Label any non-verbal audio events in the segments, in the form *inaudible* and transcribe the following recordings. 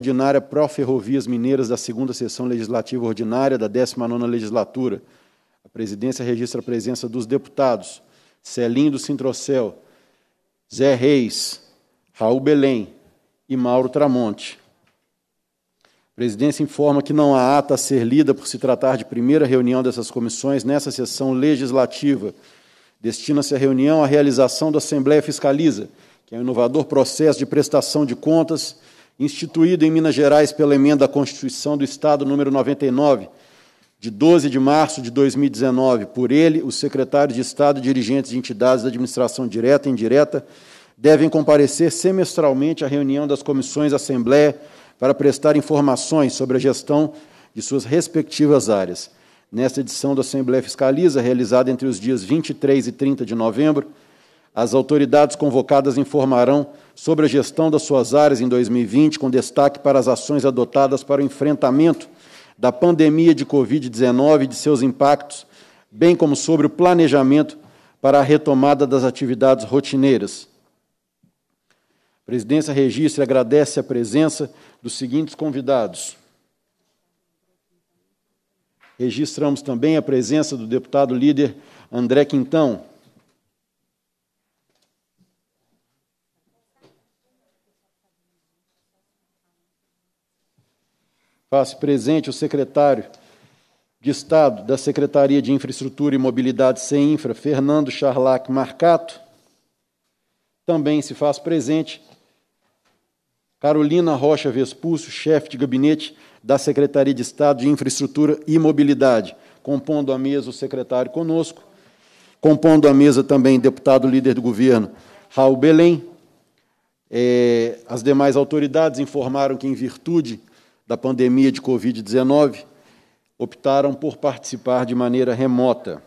ordinária pró-ferrovias mineiras da segunda sessão legislativa ordinária da 19ª legislatura. A presidência registra a presença dos deputados Celinho do Sintrocel, Zé Reis, Raul Belém e Mauro Tramonte. A presidência informa que não há ata a ser lida por se tratar de primeira reunião dessas comissões nessa sessão legislativa. Destina-se a reunião à realização da Assembleia Fiscaliza, que é um inovador processo de prestação de contas instituído em Minas Gerais pela emenda à Constituição do Estado número 99, de 12 de março de 2019. Por ele, os secretários de Estado e dirigentes de entidades da administração direta e indireta devem comparecer semestralmente à reunião das comissões da Assembleia para prestar informações sobre a gestão de suas respectivas áreas. Nesta edição da Assembleia Fiscaliza, realizada entre os dias 23 e 30 de novembro, as autoridades convocadas informarão sobre a gestão das suas áreas em 2020, com destaque para as ações adotadas para o enfrentamento da pandemia de Covid-19 e de seus impactos, bem como sobre o planejamento para a retomada das atividades rotineiras. A presidência registra e agradece a presença dos seguintes convidados. Registramos também a presença do deputado líder André Quintão, Faço presente o secretário de Estado da Secretaria de Infraestrutura e Mobilidade sem Infra, Fernando Charlac Marcato. Também se faz presente Carolina Rocha Vespulso, chefe de gabinete da Secretaria de Estado de Infraestrutura e Mobilidade, compondo a mesa o secretário conosco, compondo a mesa também deputado líder do governo Raul Belém. É, as demais autoridades informaram que, em virtude da pandemia de Covid-19 optaram por participar de maneira remota.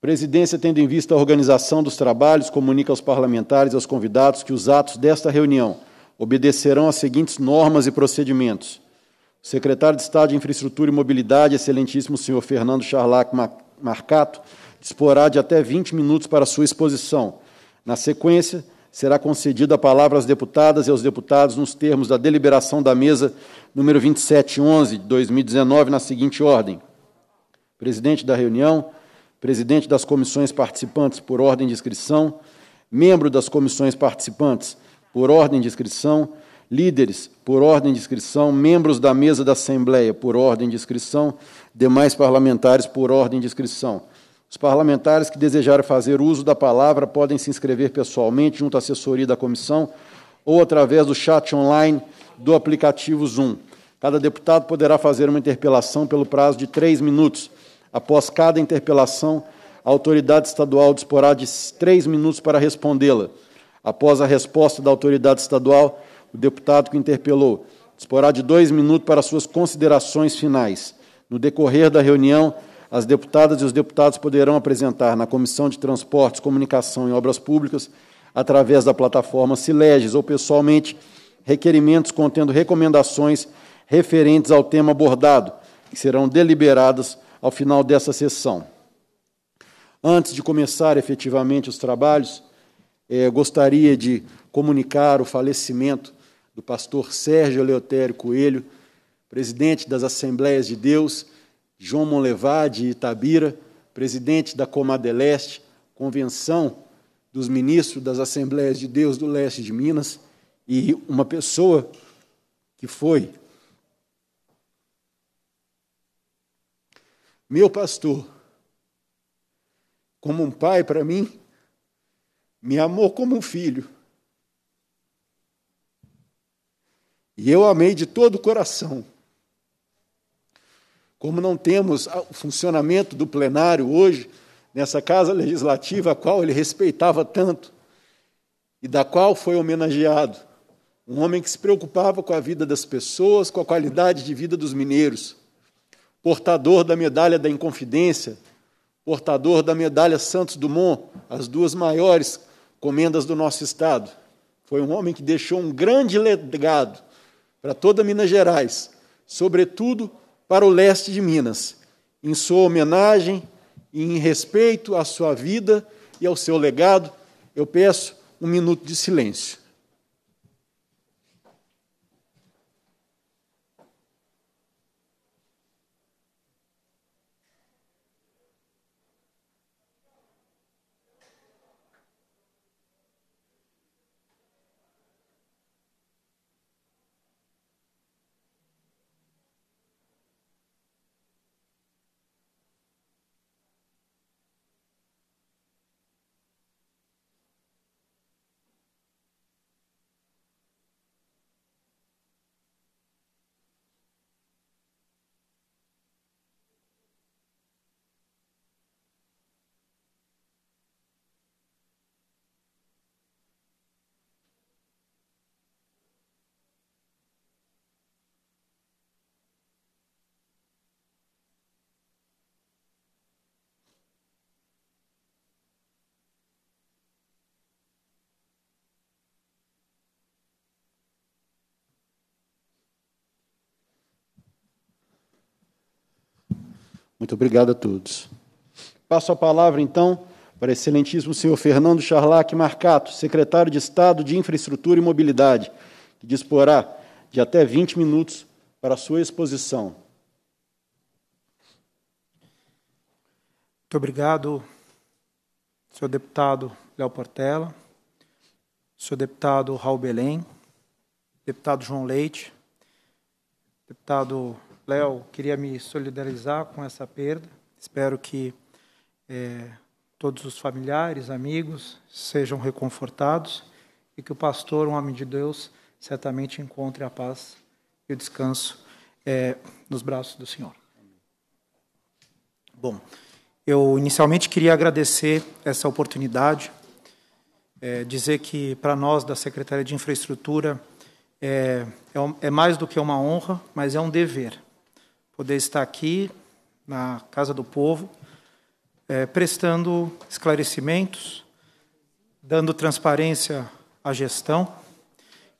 Presidência, tendo em vista a organização dos trabalhos, comunica aos parlamentares e aos convidados que os atos desta reunião obedecerão às seguintes normas e procedimentos. O secretário de Estado de Infraestrutura e Mobilidade, excelentíssimo senhor Fernando Charlac Marcato, disporá de até 20 minutos para sua exposição. Na sequência, será concedida a palavra às deputadas e aos deputados nos termos da deliberação da mesa número 2711 de 2019, na seguinte ordem: presidente da reunião, presidente das comissões participantes por ordem de inscrição, membro das comissões participantes por ordem de inscrição, líderes por ordem de inscrição, membros da mesa da Assembleia por ordem de inscrição, demais parlamentares por ordem de inscrição. Os parlamentares que desejarem fazer uso da palavra podem se inscrever pessoalmente junto à assessoria da comissão ou através do chat online do aplicativo Zoom. Cada deputado poderá fazer uma interpelação pelo prazo de três minutos. Após cada interpelação, a autoridade estadual disporá de três minutos para respondê-la. Após a resposta da autoridade estadual, o deputado que interpelou disporá de dois minutos para suas considerações finais. No decorrer da reunião, as deputadas e os deputados poderão apresentar na Comissão de Transportes, Comunicação e Obras Públicas, através da plataforma Sileges ou pessoalmente, requerimentos contendo recomendações referentes ao tema abordado, que serão deliberadas ao final dessa sessão. Antes de começar efetivamente os trabalhos, eh, gostaria de comunicar o falecimento do pastor Sérgio Eleutério Coelho, presidente das Assembleias de Deus João Monlevade e Itabira, presidente da Comadeleste, convenção dos ministros das Assembleias de Deus do Leste de Minas, e uma pessoa que foi meu pastor, como um pai para mim, me amou como um filho. E eu amei de todo o coração. Como não temos ah, o funcionamento do plenário hoje, nessa casa legislativa a qual ele respeitava tanto e da qual foi homenageado, um homem que se preocupava com a vida das pessoas, com a qualidade de vida dos mineiros, portador da medalha da Inconfidência, portador da medalha Santos Dumont, as duas maiores comendas do nosso Estado. Foi um homem que deixou um grande legado para toda Minas Gerais, sobretudo para o leste de Minas, em sua homenagem e em respeito à sua vida e ao seu legado, eu peço um minuto de silêncio. Muito obrigado a todos. Passo a palavra, então, para excelentíssimo senhor Fernando Charlac Marcato, secretário de Estado de Infraestrutura e Mobilidade, que disporá de até 20 minutos para a sua exposição. Muito obrigado, senhor deputado Léo Portela, senhor deputado Raul Belém, deputado João Leite, deputado Léo, queria me solidarizar com essa perda. Espero que é, todos os familiares, amigos, sejam reconfortados e que o pastor, um homem de Deus, certamente encontre a paz e o descanso é, nos braços do Senhor. Bom, eu inicialmente queria agradecer essa oportunidade, é, dizer que para nós da Secretaria de Infraestrutura é, é, é mais do que uma honra, mas é um dever poder estar aqui na Casa do Povo, é, prestando esclarecimentos, dando transparência à gestão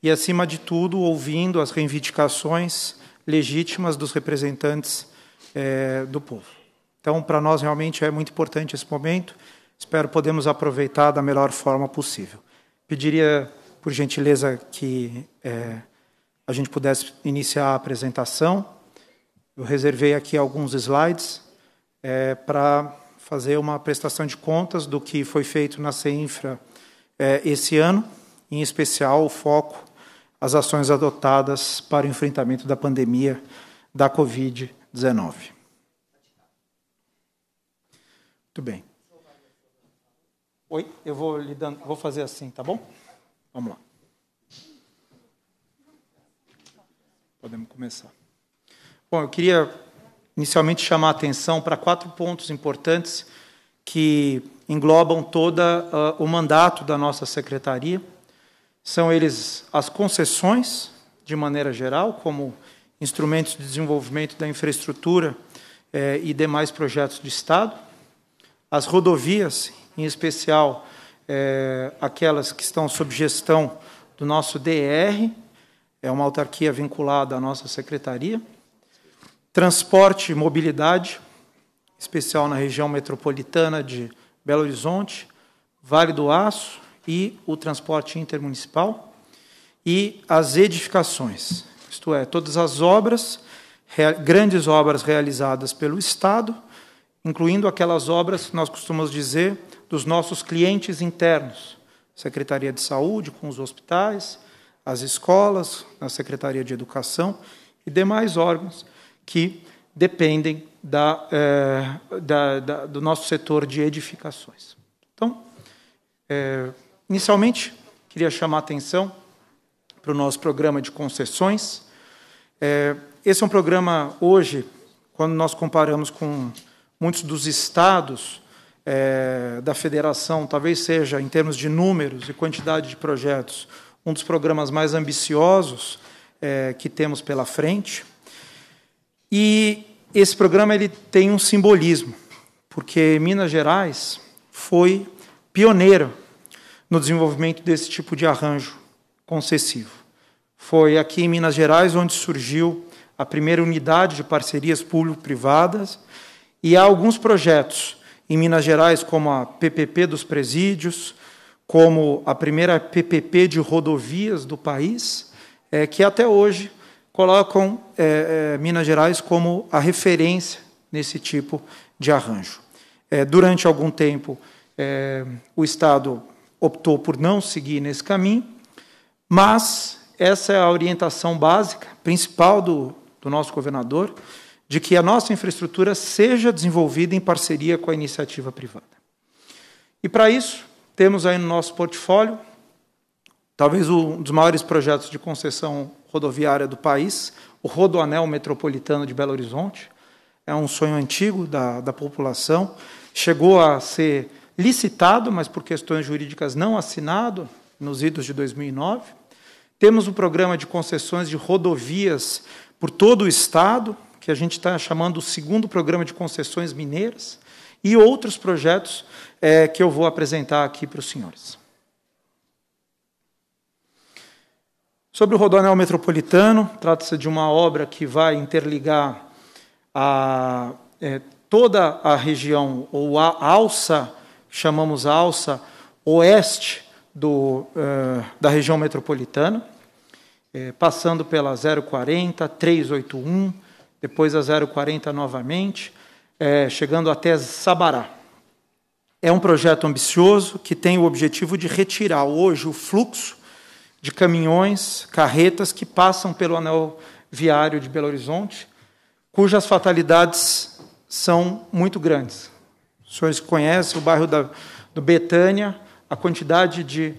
e, acima de tudo, ouvindo as reivindicações legítimas dos representantes é, do povo. Então, para nós realmente é muito importante esse momento. Espero podermos aproveitar da melhor forma possível. Pediria, por gentileza, que é, a gente pudesse iniciar a apresentação. Eu reservei aqui alguns slides é, para fazer uma prestação de contas do que foi feito na CEINFRA é, esse ano, em especial o foco as ações adotadas para o enfrentamento da pandemia da Covid-19. Muito bem. Oi, eu vou lidando, vou fazer assim, tá bom? Vamos lá. Podemos começar. Bom, eu queria inicialmente chamar a atenção para quatro pontos importantes que englobam todo uh, ah, o mandato da nossa secretaria. São eles as concessões, de maneira geral, como instrumentos de desenvolvimento da infraestrutura eh, e demais projetos de Estado, as rodovias, em especial eh, aquelas que estão sob gestão do nosso DR, é uma autarquia vinculada à nossa secretaria, transporte e mobilidade, especial na região metropolitana de Belo Horizonte, Vale do Aço e o transporte intermunicipal, e as edificações, isto é, todas as obras, grandes obras realizadas pelo Estado, incluindo aquelas obras que nós costumamos dizer dos nossos clientes internos, Secretaria de Saúde, com os hospitais, as escolas, a Secretaria de Educação e demais órgãos que dependem da, é, da, da, do nosso setor de edificações. Então, é, inicialmente, queria chamar a atenção para o nosso programa de concessões. É, esse é um programa, hoje, quando nós comparamos com muitos dos estados da federação, talvez seja, em termos de números e quantidade de projetos, um dos programas mais ambiciosos que temos pela frente. E esse programa ele tem um simbolismo, porque Minas Gerais foi pioneira no desenvolvimento desse tipo de arranjo concessivo. Foi aqui em Minas Gerais onde surgiu a primeira unidade de parcerias público-privadas e há alguns projetos em Minas Gerais, como a PPP dos presídios, como a primeira PPP de rodovias do país, é, que até hoje colocam é, é, Minas Gerais como a referência nesse tipo de arranjo. É, durante algum tempo, é, o Estado optou por não seguir nesse caminho, mas essa é a orientação básica, principal do, do nosso governador, de que a nossa infraestrutura seja desenvolvida em parceria com a iniciativa privada. E para isso, temos aí no nosso portfólio, talvez um dos maiores projetos de concessão rodoviária do país, o Rodoanel Metropolitano de Belo Horizonte. É um sonho antigo da, da população. Chegou a ser licitado, mas por questões jurídicas não assinado, nos idos de 2009. Temos um programa de concessões de rodovias por todo o Estado, que a gente está chamando o segundo programa de concessões mineiras, e outros projetos é, que eu vou apresentar aqui para os senhores. Sobre o rodoanel metropolitano, trata-se de uma obra que vai interligar a, é, toda a região, ou a alça, chamamos alça oeste do, uh, da região metropolitana, é, passando pela 040, 381, depois a 040 novamente, é, chegando até Sabará. É um projeto ambicioso que tem o objetivo de retirar hoje o fluxo de caminhões, carretas que passam pelo anel viário de Belo Horizonte, cujas fatalidades são muito grandes. Os senhores conhecem o bairro da, do Betânia, a quantidade de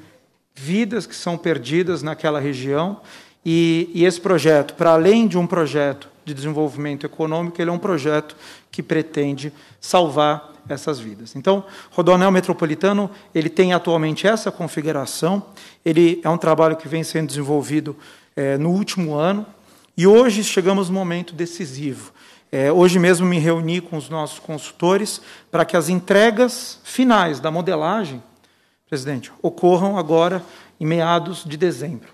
vidas que são perdidas naquela região. E, e esse projeto, para além de um projeto de desenvolvimento econômico, ele é um projeto que pretende salvar essas vidas. Então, Rodonel Metropolitano, ele tem atualmente essa configuração, ele é um trabalho que vem sendo desenvolvido é, no último ano, e hoje chegamos no momento decisivo. É, hoje mesmo me reuni com os nossos consultores para que as entregas finais da modelagem, presidente, ocorram agora em meados de dezembro.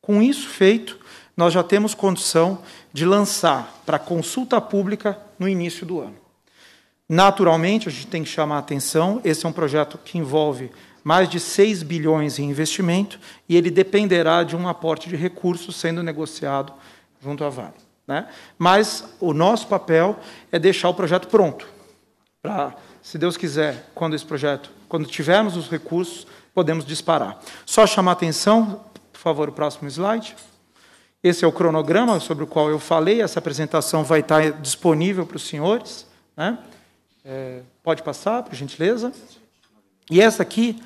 Com isso feito, nós já temos condição de lançar para consulta pública no início do ano. Naturalmente, a gente tem que chamar a atenção, esse é um projeto que envolve mais de 6 bilhões em investimento e ele dependerá de um aporte de recursos sendo negociado junto à Vale. Né? Mas o nosso papel é deixar o projeto pronto, para, se Deus quiser, quando esse projeto, quando tivermos os recursos, podemos disparar. Só chamar a atenção, por favor, o próximo slide. Esse é o cronograma sobre o qual eu falei, essa apresentação vai estar disponível para os senhores. Né? É, pode passar, por gentileza. E essa aqui,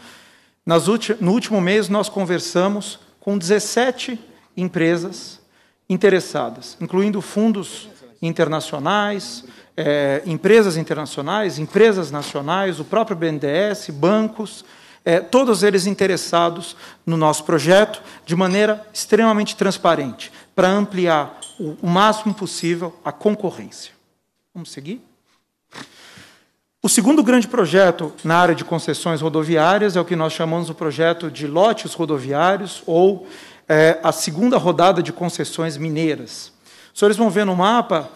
no último mês, nós conversamos com 17 empresas interessadas, incluindo fundos internacionais, é, empresas internacionais, empresas nacionais, o próprio BNDES, bancos, é, todos eles interessados no nosso projeto, de maneira extremamente transparente, para ampliar o, o máximo possível a concorrência. Vamos seguir? O segundo grande projeto na área de concessões rodoviárias é o que nós chamamos o projeto de lotes rodoviários ou é, a segunda rodada de concessões mineiras. Os senhores vão ver no mapa,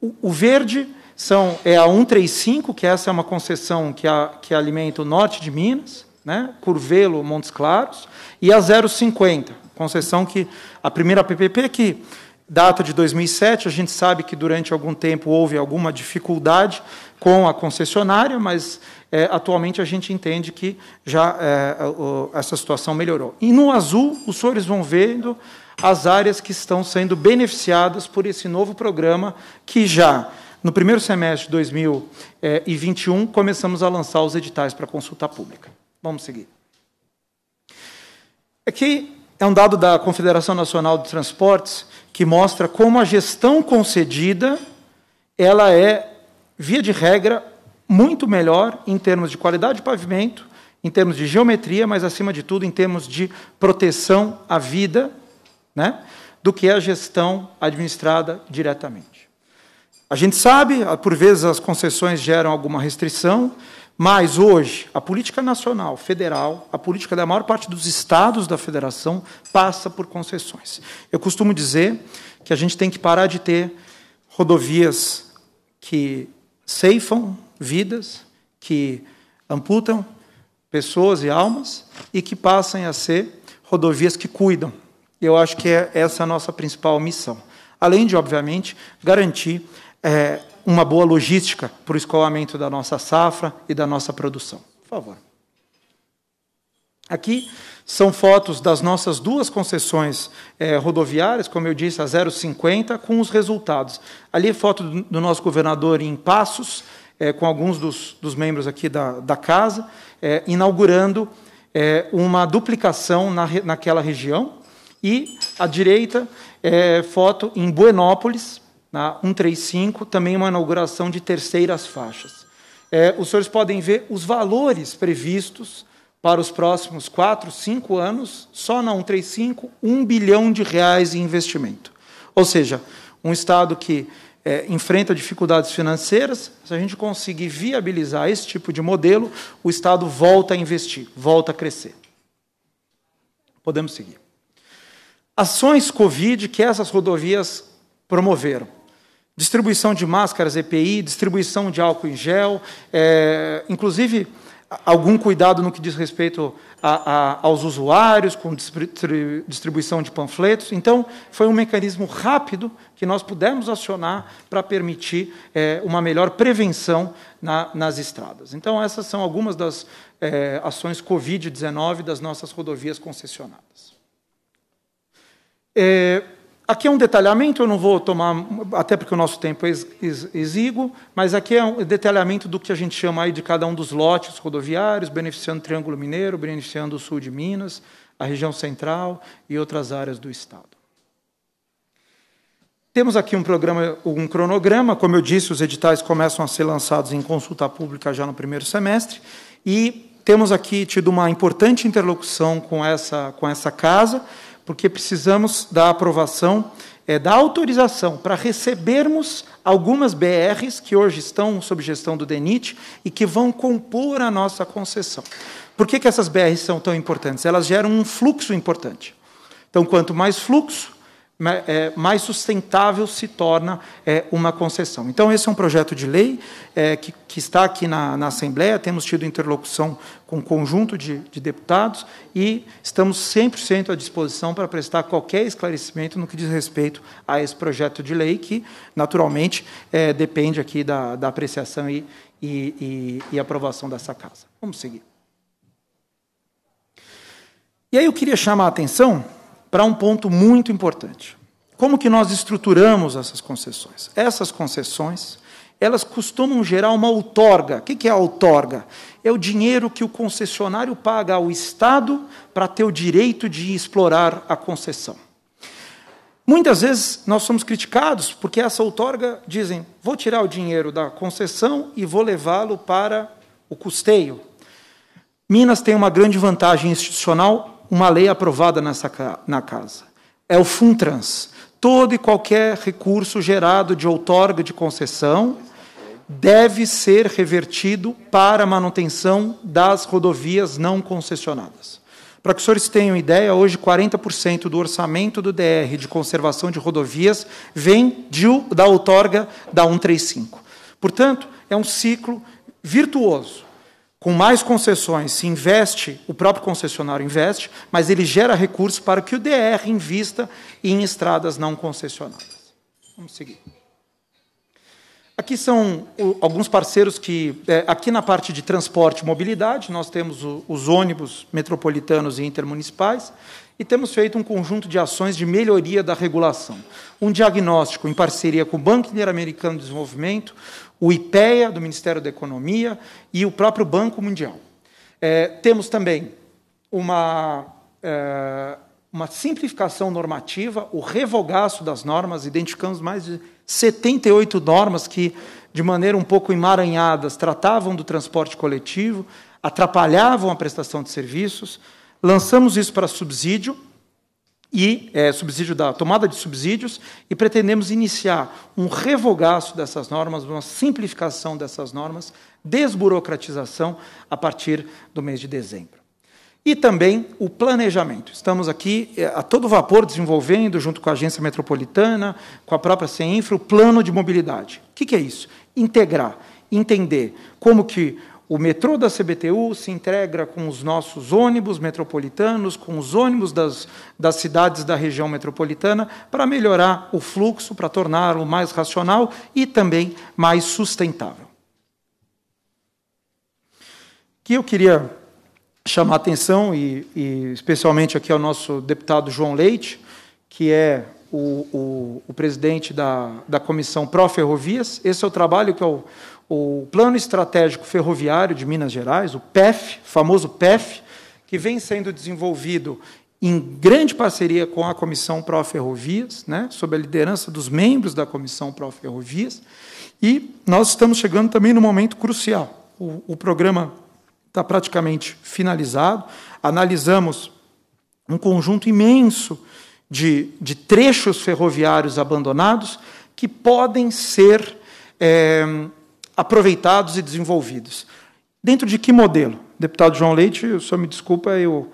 o, o verde são, é a 135, que essa é uma concessão que, a, que alimenta o norte de Minas, né, Curvelo, Montes Claros, e a 050, concessão que a primeira PPP que data de 2007, a gente sabe que durante algum tempo houve alguma dificuldade com a concessionária, mas é, atualmente a gente entende que já é, o, essa situação melhorou. E no azul, os senhores vão vendo as áreas que estão sendo beneficiadas por esse novo programa que já no primeiro semestre de 2021 começamos a lançar os editais para consulta pública. Vamos seguir. Aqui é um dado da Confederação Nacional de Transportes que mostra como a gestão concedida ela é, via de regra, muito melhor em termos de qualidade de pavimento, em termos de geometria, mas, acima de tudo, em termos de proteção à vida, né, do que a gestão administrada diretamente. A gente sabe, por vezes as concessões geram alguma restrição, mas hoje, a política nacional, federal, a política da maior parte dos estados da federação passa por concessões. Eu costumo dizer que a gente tem que parar de ter rodovias que ceifam vidas, que amputam pessoas e almas e que passem a ser rodovias que cuidam. Eu acho que é essa a nossa principal missão. Além de, obviamente, garantir é, uma boa logística para o escoamento da nossa safra e da nossa produção. Por favor. Aqui são fotos das nossas duas concessões eh, rodoviárias, como eu disse, a 0,50, com os resultados. Ali é foto do, nosso governador em Passos, eh, com alguns dos, dos, membros aqui da, da casa, eh, inaugurando uma duplicação na, naquela região. E à direita, foto em Buenópolis, na 135, também uma inauguração de terceiras faixas. É, os senhores podem ver os valores previstos para os próximos quatro, cinco anos, só na 135, um bilhão de reais em investimento. Ou seja, um Estado que é, enfrenta dificuldades financeiras, se a gente conseguir viabilizar esse tipo de modelo, o Estado volta a investir, volta a crescer. Podemos seguir. Ações Covid que essas rodovias promoveram. Distribuição de máscaras EPI, distribuição de álcool em gel, é, inclusive algum cuidado no que diz respeito a, a, aos usuários, com distribuição de panfletos. Então, foi um mecanismo rápido que nós pudemos acionar para permitir é, uma melhor prevenção na, nas estradas. Então, essas são algumas das é, ações Covid-19 das nossas rodovias concessionadas. É, Aqui é um detalhamento, eu não vou tomar, até porque o nosso tempo é exíguo, mas aqui é um detalhamento do que a gente chama aí de cada um dos lotes rodoviários, beneficiando o Triângulo Mineiro, beneficiando o sul de Minas, a região central e outras áreas do Estado. Temos aqui um programa, um cronograma, como eu disse, os editais começam a ser lançados em consulta pública já no primeiro semestre e temos aqui tido uma importante interlocução com essa com essa casa porque precisamos da aprovação, é, da autorização para recebermos algumas BRs que hoje estão sob gestão do DENIT e que vão compor a nossa concessão. Por que, que essas BRs são tão importantes? Elas geram um fluxo importante. Então, quanto mais fluxo, é, mais sustentável se torna é, uma concessão. Então, esse é um projeto de lei é, que, está aqui na, Assembleia, temos tido interlocução com um conjunto de, deputados e estamos 100% à disposição para prestar qualquer esclarecimento no que diz respeito a esse projeto de lei, que, naturalmente, depende aqui da, apreciação e, e, e aprovação dessa casa. Vamos seguir. E aí eu queria chamar a atenção para um ponto muito importante. Como que nós estruturamos essas concessões? Essas concessões, elas costumam gerar uma outorga. O que é a outorga? É o dinheiro que o concessionário paga ao Estado para ter o direito de explorar a concessão. Muitas vezes nós somos criticados porque essa outorga dizem: vou tirar o dinheiro da concessão e vou levá-lo para o custeio. Minas tem uma grande vantagem institucional uma lei aprovada nessa, na casa. É o FUNTRANS. Todo e qualquer recurso gerado de outorga de concessão deve ser revertido para a manutenção das rodovias não concessionadas. Para que os senhores tenham ideia, hoje 40% do orçamento do DR de conservação de rodovias vem de, da outorga da 135. Portanto, é um ciclo virtuoso com mais concessões, se investe, o próprio concessionário investe, mas ele gera recursos para que o DR invista em estradas não concessionadas. Vamos seguir. Aqui são alguns parceiros que, é, aqui na parte de transporte e mobilidade, nós temos os ônibus metropolitanos e intermunicipais, e temos feito um conjunto de ações de melhoria da regulação. Um diagnóstico em parceria com o Banco Interamericano de Desenvolvimento, o IPEA, do Ministério da Economia, e o próprio Banco Mundial. É, temos também uma, é, uma simplificação normativa, o revogaço das normas, identificamos mais de 78 normas que, de maneira um pouco emaranhadas, tratavam do transporte coletivo, atrapalhavam a prestação de serviços, Lançamos isso para subsídio e é, subsídio da tomada de subsídios e pretendemos iniciar um revogaço dessas normas, uma simplificação dessas normas, desburocratização a partir do mês de dezembro. E também o planejamento. Estamos aqui é, a todo vapor desenvolvendo, junto com a agência metropolitana, com a própria CENFRA, o plano de mobilidade. O que é isso? Integrar, entender como que o metrô da CBTU se integra com os nossos ônibus metropolitanos, com os ônibus das, das cidades da região metropolitana, para melhorar o fluxo, para torná-lo mais racional e também mais sustentável. Que eu queria chamar a atenção, e, e especialmente aqui ao nosso deputado João Leite, que é o, o, o presidente da, da comissão pró-ferrovias. Esse é o trabalho que eu o Plano Estratégico Ferroviário de Minas Gerais, o PEF, famoso PEF, que vem sendo desenvolvido em grande parceria com a Comissão Pró-Ferrovias, né, sob a liderança dos membros da Comissão Pró-Ferrovias, e nós estamos chegando também no momento crucial. O, o programa está praticamente finalizado, analisamos um conjunto imenso de, de trechos ferroviários abandonados que podem ser é, aproveitados e desenvolvidos. Dentro de que modelo? Deputado João Leite, o senhor me desculpa eu,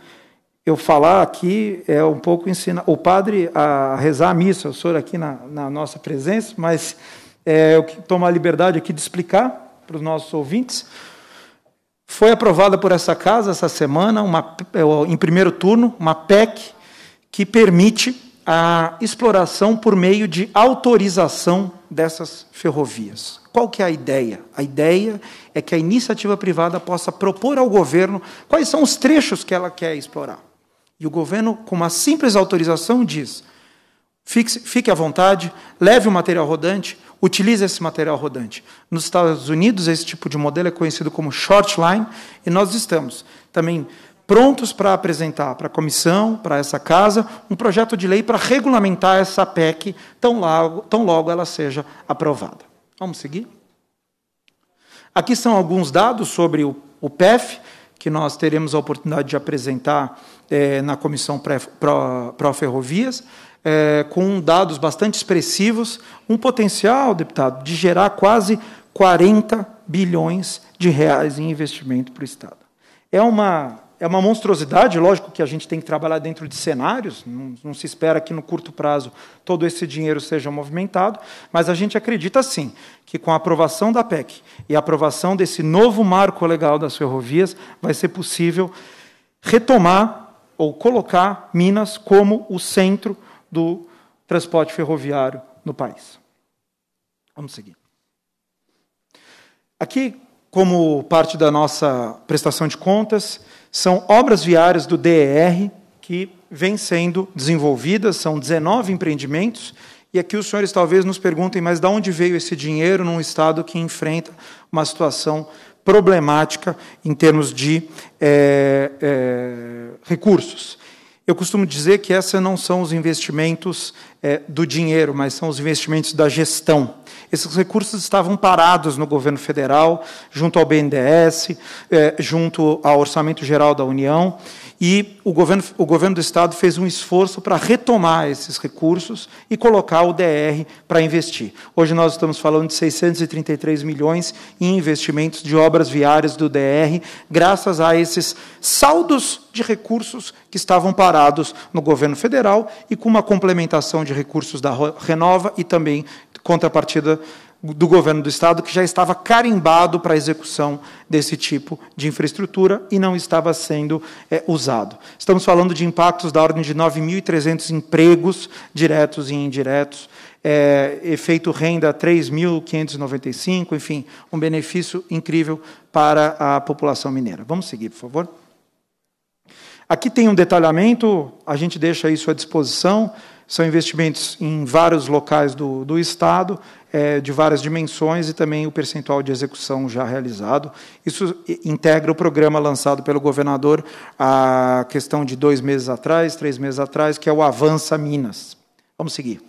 eu falar aqui, é um pouco ensinar o padre a rezar a missa, o senhor aqui na, na nossa presença, mas é, eu tomo a liberdade aqui de explicar para os nossos ouvintes. Foi aprovada por essa casa essa semana, uma, é, em primeiro turno, uma PEC que permite a exploração por meio de autorização dessas ferrovias. Qual que é a ideia? A ideia é que a iniciativa privada possa propor ao governo quais são os trechos que ela quer explorar. E o governo, com uma simples autorização, diz: fique, fique à vontade, leve o material rodante, utilize esse material rodante. Nos Estados Unidos, esse tipo de modelo é conhecido como short line, e nós estamos também prontos para apresentar para a comissão, para essa casa, um projeto de lei para regulamentar essa PEC tão logo, tão logo ela seja aprovada. Vamos seguir? Aqui são alguns dados sobre o, o PEF, que nós teremos a oportunidade de apresentar é, na comissão pró-ferrovias, é, com dados bastante expressivos, um potencial, deputado, de gerar quase 40 bilhões de reais em investimento para o Estado. É uma é uma monstruosidade, lógico que a gente tem que trabalhar dentro de cenários, não, não, se espera que no curto prazo todo esse dinheiro seja movimentado, mas a gente acredita sim que com a aprovação da PEC e a aprovação desse novo marco legal das ferrovias, vai ser possível retomar ou colocar Minas como o centro do transporte ferroviário no país. Vamos seguir. Aqui, como parte da nossa prestação de contas, são obras viárias do DER que vêm sendo desenvolvidas, são 19 empreendimentos, e aqui os senhores talvez nos perguntem, mas de onde veio esse dinheiro num Estado que enfrenta uma situação problemática em termos de é, é, recursos? Eu costumo dizer que esses não são os investimentos é, do dinheiro, mas são os investimentos da gestão. Esses recursos estavam parados no governo federal, junto ao BNDES, eh, junto ao Orçamento Geral da União, e o governo, o governo do Estado fez um esforço para retomar esses recursos e colocar o DR para investir. Hoje nós estamos falando de 633 milhões em investimentos de obras viárias do DR, graças a esses saldos de recursos que estavam parados no governo federal e com uma complementação de recursos da Renova e também contrapartida do governo do Estado, que já estava carimbado para a execução desse tipo de infraestrutura e não estava sendo é, usado. Estamos falando de impactos da ordem de 9.300 empregos, diretos e indiretos, é, efeito renda 3.595, enfim, um benefício incrível para a população mineira. Vamos seguir, por favor. Aqui tem um detalhamento, a gente deixa isso à disposição. São investimentos em vários locais do, do Estado, é, de várias dimensões, e também o percentual de execução já realizado. Isso integra o programa lançado pelo governador a questão de dois meses atrás, três meses atrás, que é o Avança Minas. Vamos seguir.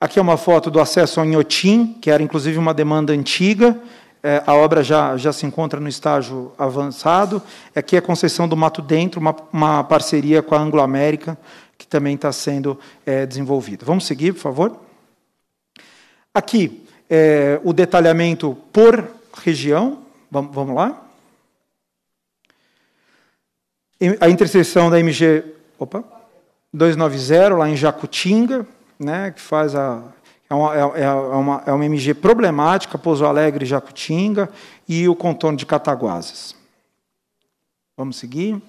Aqui é uma foto do acesso ao Inhotim, que era inclusive uma demanda antiga, é, a obra já, já se encontra no estágio avançado. Aqui é a concessão do Mato Dentro, uma, uma parceria com a Anglo-América, também está sendo é, Vamos seguir, por favor? Aqui, é, o detalhamento por região. Vamos, vamos lá? A interseção da MG opa, 290, lá em Jacutinga, né, que faz a é uma, é, é, é uma, é uma, MG problemática, Pouso Alegre, Jacutinga e o contorno de Cataguases. Vamos seguir.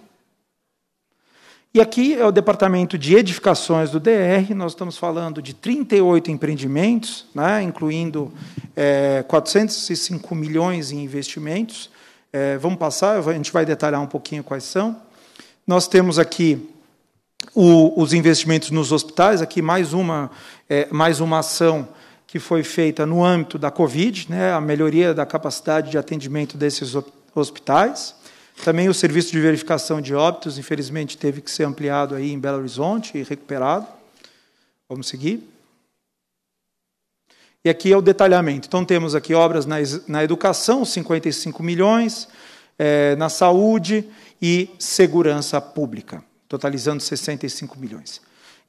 E aqui é o departamento de edificações do DR, nós estamos falando de 38 empreendimentos, né, incluindo é, 405 milhões em investimentos. É, vamos passar, a gente vai detalhar um pouquinho quais são. Nós temos aqui o, os investimentos nos hospitais, aqui mais uma, é, mais uma ação que foi feita no âmbito da Covid, né, a melhoria da capacidade de atendimento desses hospitais. Também o serviço de verificação de óbitos, infelizmente, teve que ser ampliado aí em Belo Horizonte e recuperado. Vamos seguir. E aqui é o detalhamento. Então, temos aqui obras na, na educação, 55 milhões, é, na saúde e segurança pública, totalizando 65 milhões.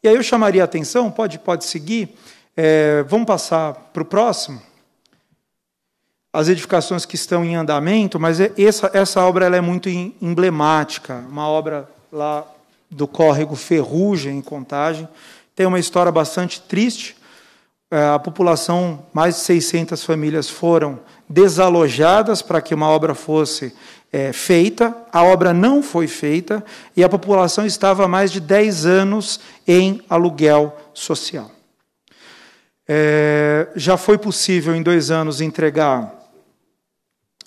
E aí eu chamaria a atenção, pode, pode seguir, é, vamos passar para o próximo as edificações que estão em andamento, mas é, essa, essa obra ela é muito emblemática, uma obra lá do córrego Ferrugem, em Contagem, tem uma história bastante triste. É, a população, mais de 600 famílias foram desalojadas para que uma obra fosse é, feita, a obra não foi feita e a população estava há mais de 10 anos em aluguel social. É, já foi possível, em dois anos, entregar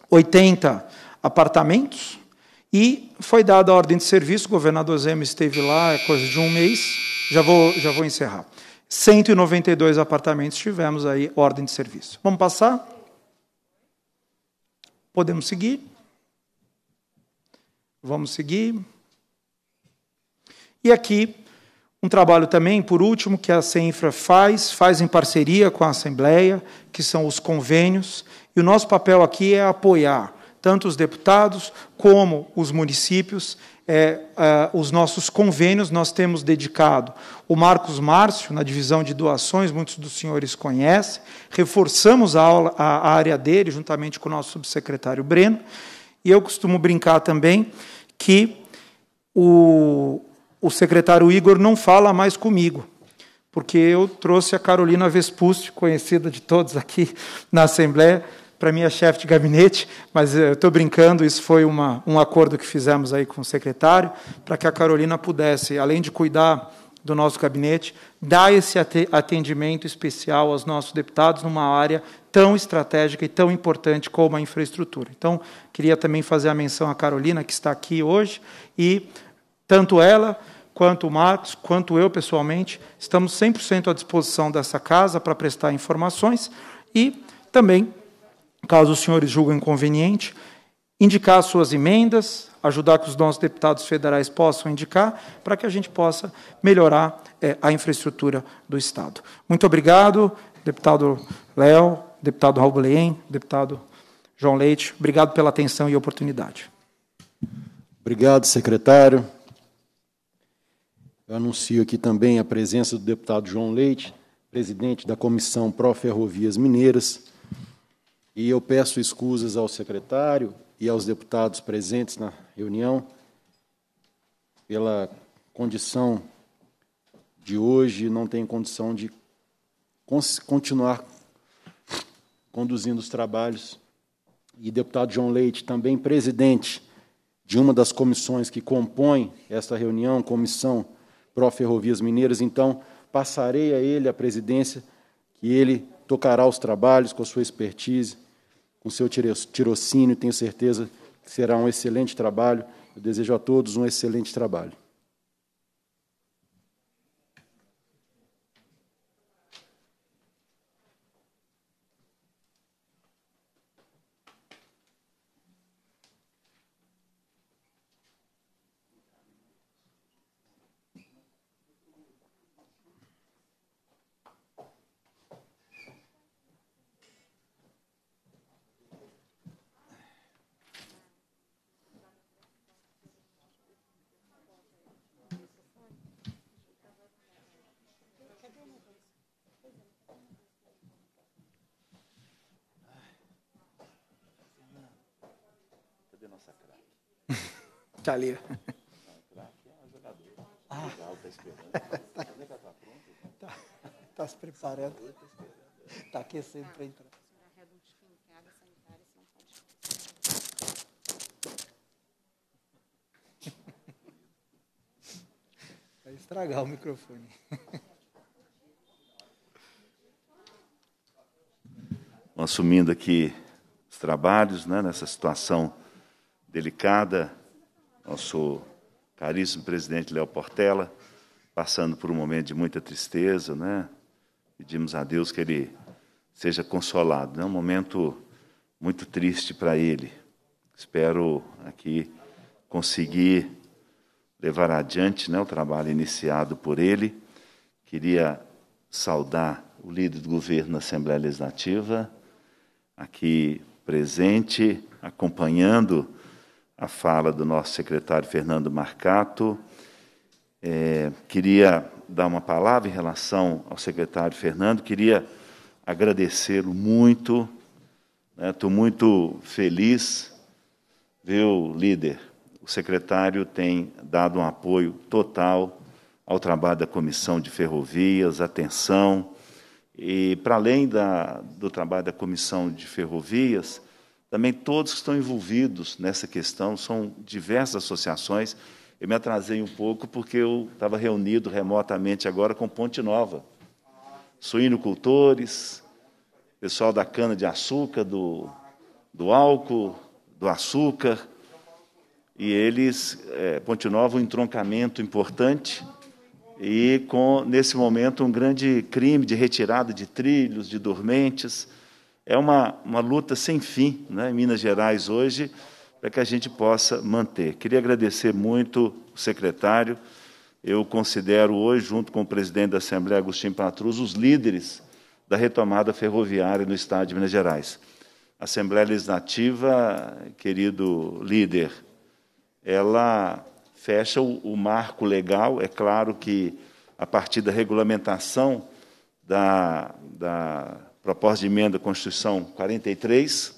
80 apartamentos e foi dada a ordem de serviço. O governador Zema esteve lá, é coisa de um mês. Já vou, já vou encerrar. 192 apartamentos tivemos aí ordem de serviço. Vamos passar? Podemos seguir? Vamos seguir. E aqui, um trabalho também, por último, que a CENFRA faz, faz em parceria com a Assembleia, que são os convênios. E o nosso papel aqui é apoiar tanto os deputados como os municípios é, é, os nossos convênios, nós temos dedicado o Marcos Márcio, na divisão de doações, muitos dos senhores conhecem, reforçamos a, aula, a, área dele, juntamente com o nosso subsecretário Breno, e eu costumo brincar também que o, o secretário Igor não fala mais comigo, porque eu trouxe a Carolina Vespucci conhecida de todos aqui na Assembleia, para minha é chefe de gabinete, mas eh, eu estou brincando, isso foi uma, um acordo que fizemos aí com o secretário, para que a Carolina pudesse, além de cuidar do nosso gabinete, dar esse atendimento especial aos nossos deputados numa área tão estratégica e tão importante como a infraestrutura. Então, queria também fazer a menção à Carolina, que está aqui hoje, e tanto ela quanto o Marcos, quanto eu pessoalmente, estamos 100% à disposição dessa casa para prestar informações e também caso os senhores julguem conveniente, indicar suas emendas, ajudar que os nossos deputados federais possam indicar, para que a gente possa melhorar é, a infraestrutura do Estado. Muito obrigado, deputado Léo, deputado Raul Leem, deputado João Leite. Obrigado pela atenção e oportunidade. Obrigado, secretário. Eu anuncio aqui também a presença do deputado João Leite, presidente da Comissão Pró-Ferrovias Mineiras, e eu peço escusas ao secretário e aos deputados presentes na reunião pela condição de hoje, não tem condição de continuar conduzindo os trabalhos. E deputado João Leite, também presidente de uma das comissões que compõe esta reunião, Comissão Pro Ferrovias Mineiras, então passarei a ele a presidência, que ele tocará os trabalhos com a sua expertise com seu tirocínio, tenho certeza que será um excelente trabalho. Eu desejo a todos um excelente trabalho. Tá ali. Tá, tá se preparando. Está aquecendo para entrar. Vai estragar o microfone. Assumindo aqui os trabalhos né, nessa situação delicada nosso caríssimo presidente Léo Portela, passando por um momento de muita tristeza, né? Pedimos a Deus que ele seja consolado. É um momento muito triste para ele. Espero aqui conseguir levar adiante né, o trabalho iniciado por ele. Queria saudar o líder do governo na Assembleia Legislativa, aqui presente, acompanhando a fala do nosso secretário Fernando Marcato. É, queria dar uma palavra em relação ao secretário Fernando, queria agradecê-lo muito. Estou né? muito feliz, viu, líder? O secretário tem dado um apoio total ao trabalho da Comissão de Ferrovias, atenção. E, para além da, do trabalho da Comissão de Ferrovias, também todos que estão envolvidos nessa questão, são diversas associações. Eu me atrasei um pouco porque eu estava reunido remotamente agora com Ponte Nova. Suinocultores, pessoal da cana-de-açúcar, do, do álcool, do açúcar. E eles, é, Ponte Nova, um entroncamento importante. E com, nesse momento, um grande crime de retirada de trilhos, de dormentes é uma, uma luta sem fim né, em Minas Gerais hoje para que a gente possa manter. Queria agradecer muito o secretário. Eu considero hoje, junto com o presidente da Assembleia, Agostinho Patrus, os líderes da retomada ferroviária no Estado de Minas Gerais. A Assembleia Legislativa, querido líder, ela fecha o, o marco legal. É claro que, a partir da regulamentação da, da proposta de emenda à Constituição 43,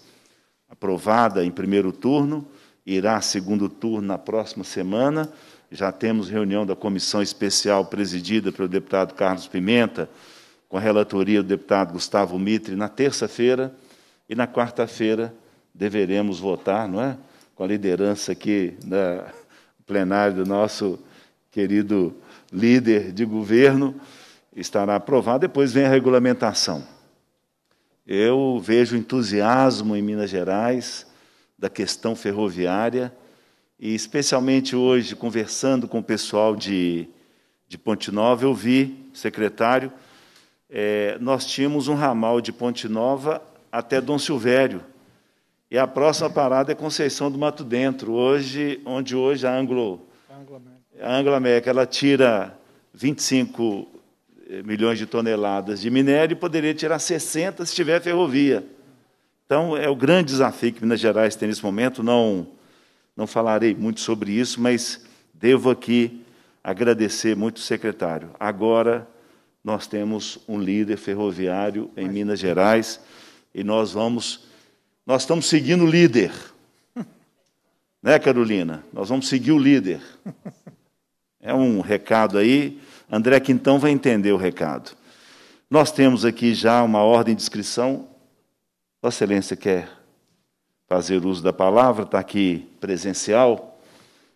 aprovada em primeiro turno, irá a segundo turno na próxima semana. Já temos reunião da comissão especial presidida pelo deputado Carlos Pimenta, com a relatoria do deputado Gustavo Mitre, na terça-feira. E na quarta-feira deveremos votar, não é? Com a liderança aqui da plenária do nosso querido líder de governo. Estará aprovado, depois vem a regulamentação. Eu vejo entusiasmo em Minas Gerais da questão ferroviária e, especialmente hoje, conversando com o pessoal de, de Ponte Nova, eu vi, secretário, é, nós tínhamos um ramal de Ponte Nova até Dom Silvério. E a próxima parada é Conceição do Mato Dentro, hoje, onde hoje a Anglo, a Anglo ela tira 25 eh, milhões de toneladas de minério e poderia tirar 60 se tiver ferrovia. Então, é o grande desafio que Minas Gerais tem nesse momento. Não, não falarei muito sobre isso, mas devo aqui agradecer muito o secretário. Agora, nós temos um líder ferroviário em Minas Gerais e nós vamos. Nós estamos seguindo o líder. *laughs* Né, Carolina? Nós vamos seguir o líder. *laughs* É um recado aí André Quintão vai entender o recado. Nós temos aqui já uma ordem de inscrição. Vossa Excelência quer fazer uso da palavra, está aqui presencial.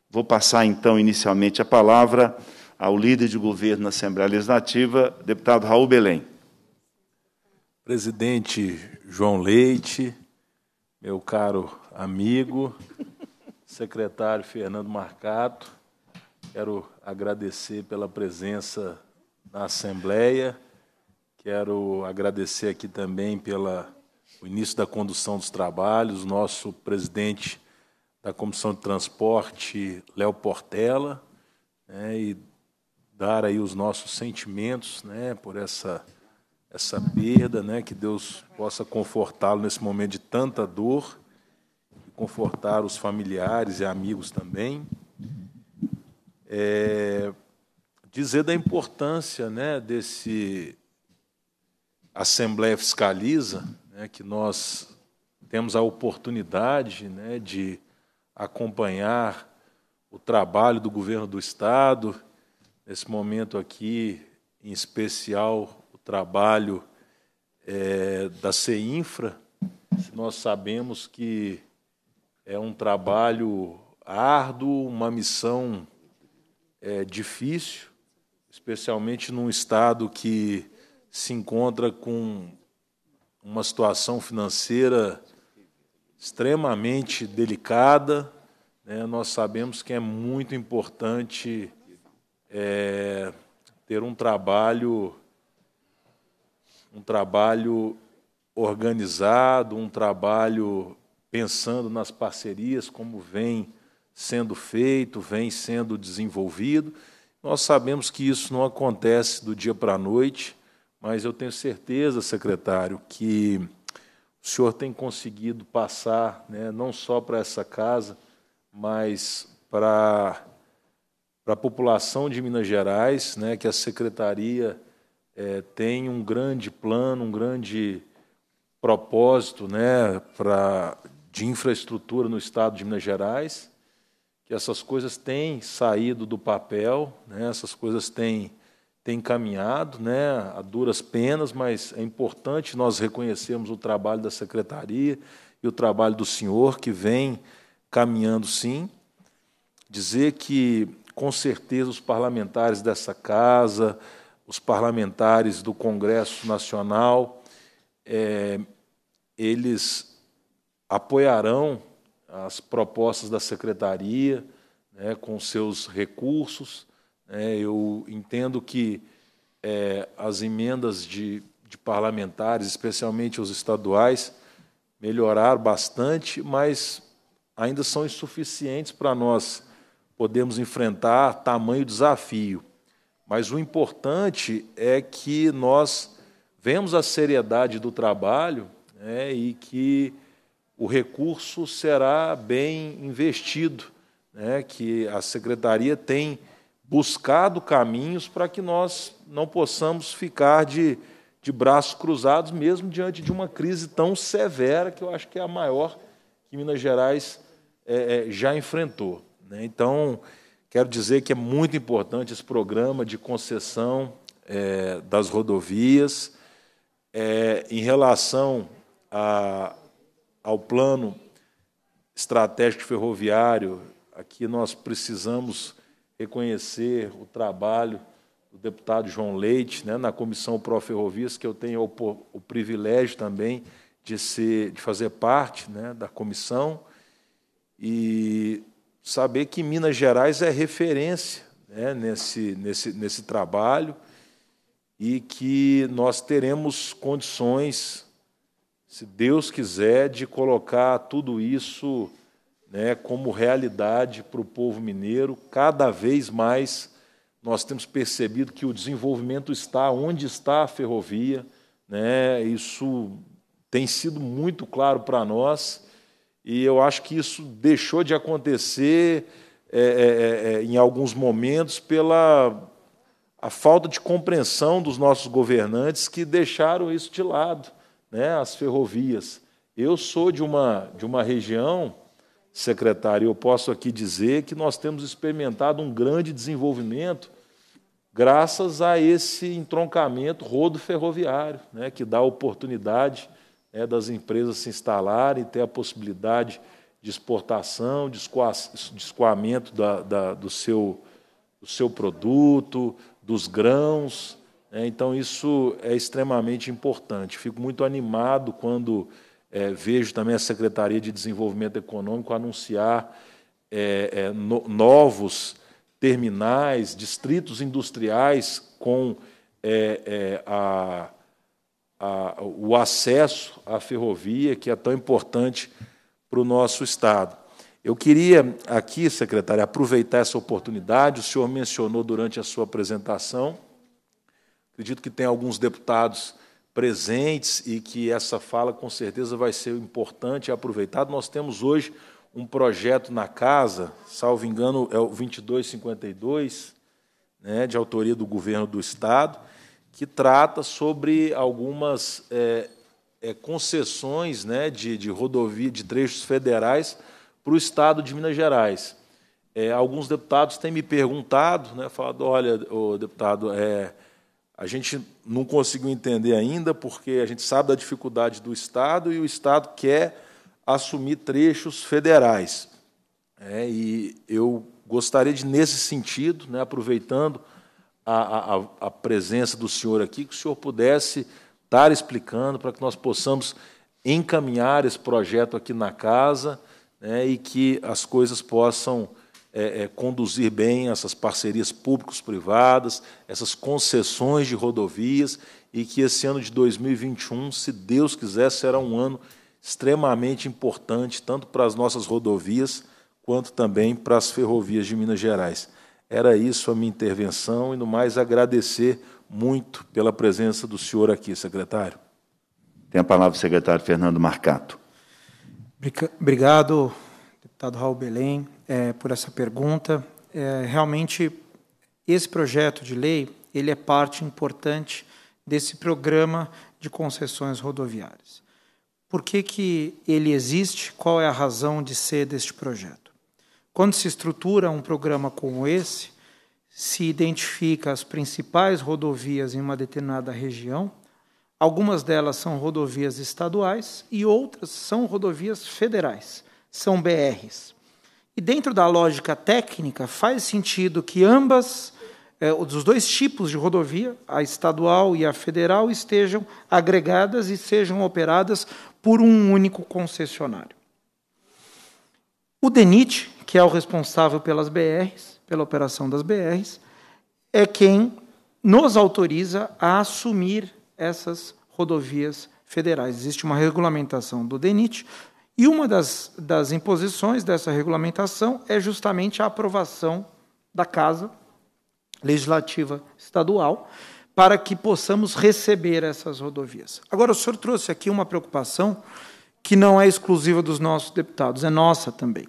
Vou passar então inicialmente a palavra ao líder de governo na Assembleia Legislativa, deputado Raul Belém. Presidente João Leite, meu caro amigo, secretário Fernando Marcato, Quero agradecer pela presença na Assembleia, quero agradecer aqui também pelo início da condução dos trabalhos, nosso presidente da Comissão de Transporte, Léo Portela, né, e dar aí os nossos sentimentos né, por essa, essa perda, né, que Deus possa confortá-lo nesse momento de tanta dor, e confortar os familiares e amigos também é, dizer da importância né, desse Assembleia Fiscaliza, né, que nós temos a oportunidade né, de acompanhar o trabalho do governo do Estado, nesse momento aqui, em especial, o trabalho é, da CEINFRA. Nós sabemos que é um trabalho árduo, uma missão é, difícil, especialmente num estado que se encontra com uma situação financeira extremamente delicada. Né? Nós sabemos que é muito importante é, ter um trabalho, um trabalho organizado, um trabalho pensando nas parcerias, como vem sendo feito, vem sendo desenvolvido. Nós sabemos que isso não acontece do dia para a noite, mas eu tenho certeza, secretário, que o senhor tem conseguido passar, né, não só para essa casa, mas para para a população de Minas Gerais, né, que a secretaria é, tem um grande plano, um grande propósito, né, para de infraestrutura no Estado de Minas Gerais que essas coisas têm saído do papel, né? essas coisas têm, têm caminhado né? a duras penas, mas é importante nós reconhecermos o trabalho da secretaria e o trabalho do senhor, que vem caminhando sim. Dizer que, com certeza, os parlamentares dessa casa, os parlamentares do Congresso Nacional, é, eles apoiarão as propostas da secretaria, né, com seus recursos. Né, eu entendo que é, as emendas de, de parlamentares, especialmente os estaduais, melhoraram bastante, mas ainda são insuficientes para nós podermos enfrentar tamanho desafio. Mas o importante é que nós vemos a seriedade do trabalho né, e que o recurso será bem investido, né, que a secretaria tem buscado caminhos para que nós não possamos ficar de, de braços cruzados, mesmo diante de uma crise tão severa, que eu acho que é a maior que Minas Gerais é, é, já enfrentou. Né? Então, quero dizer que é muito importante esse programa de concessão é, das rodovias. É, em relação a, ao plano estratégico ferroviário, aqui nós precisamos reconhecer o trabalho do deputado João Leite, né, na comissão Pró-Ferrovias, que eu tenho o, o, privilégio também de, ser, de fazer parte né, da comissão, e saber que Minas Gerais é referência né, nesse, nesse, nesse trabalho e que nós teremos condições se Deus quiser, de colocar tudo isso né, como realidade para o povo mineiro. Cada vez mais nós temos percebido que o desenvolvimento está onde está a ferrovia. Né, isso tem sido muito claro para nós e eu acho que isso deixou de acontecer é, é, é, é em alguns momentos pela a falta de compreensão dos nossos governantes que deixaram isso de lado né, as ferrovias. Eu sou de uma, de uma região, secretário, eu posso aqui dizer que nós temos experimentado um grande desenvolvimento graças a esse entroncamento rodo ferroviário, né, que dá oportunidade né, das empresas se instalarem, ter a possibilidade de exportação, de, escoa, de escoamento da, da, do, seu, do seu produto, dos grãos, né? Então, isso é extremamente importante. Fico muito animado quando é, vejo também a Secretaria de Desenvolvimento Econômico anunciar é, é, no, novos terminais, distritos industriais com é, é, a, a, o acesso à ferrovia, que é tão importante para o nosso Estado. Eu queria aqui, secretária, aproveitar essa oportunidade. O senhor mencionou durante a sua apresentação Acredito que tem alguns deputados presentes e que essa fala com certeza vai ser importante e aproveitada. Nós temos hoje um projeto na casa, salvo engano, é o 2252, né, de autoria do governo do Estado, que trata sobre algumas é, é, concessões né, de, de rodovia, de trechos federais para o Estado de Minas Gerais. É, alguns deputados têm me perguntado, né, falado, olha, deputado, é, a gente não conseguiu entender ainda, porque a gente sabe da dificuldade do Estado e o Estado quer assumir trechos federais. É, e eu gostaria de, nesse sentido, né, aproveitando a, a, a, presença do senhor aqui, que o senhor pudesse estar explicando para que nós possamos encaminhar esse projeto aqui na casa né, e que as coisas possam é, é, conduzir bem essas parcerias públicos-privadas, essas concessões de rodovias, e que esse ano de 2021, se Deus quiser, será um ano extremamente importante, tanto para as nossas rodovias, quanto também para as ferrovias de Minas Gerais. Era isso a minha intervenção, e no mais agradecer muito pela presença do senhor aqui, secretário. Tem a palavra o secretário Fernando Marcato. Obrigado, deputado Raul Belém, é, por essa pergunta. É, realmente, esse projeto de lei ele é parte importante desse programa de concessões rodoviárias. Por que, que ele existe? Qual é a razão de ser deste projeto? Quando se estrutura um programa como esse, se identifica as principais rodovias em uma determinada região. Algumas delas são rodovias estaduais e outras são rodovias federais, são BRs. E dentro da lógica técnica, faz sentido que ambas, eh, os dois tipos de rodovia, a estadual e a federal, estejam agregadas e sejam operadas por um único concessionário. O DENIT, que é o responsável pelas BRs, pela operação das BRs, é quem nos autoriza a assumir essas rodovias federais. Existe uma regulamentação do DENIT e uma das, das imposições dessa regulamentação é justamente a aprovação da Casa Legislativa Estadual para que possamos receber essas rodovias. Agora, o senhor trouxe aqui uma preocupação que não é exclusiva dos nossos deputados, é nossa também.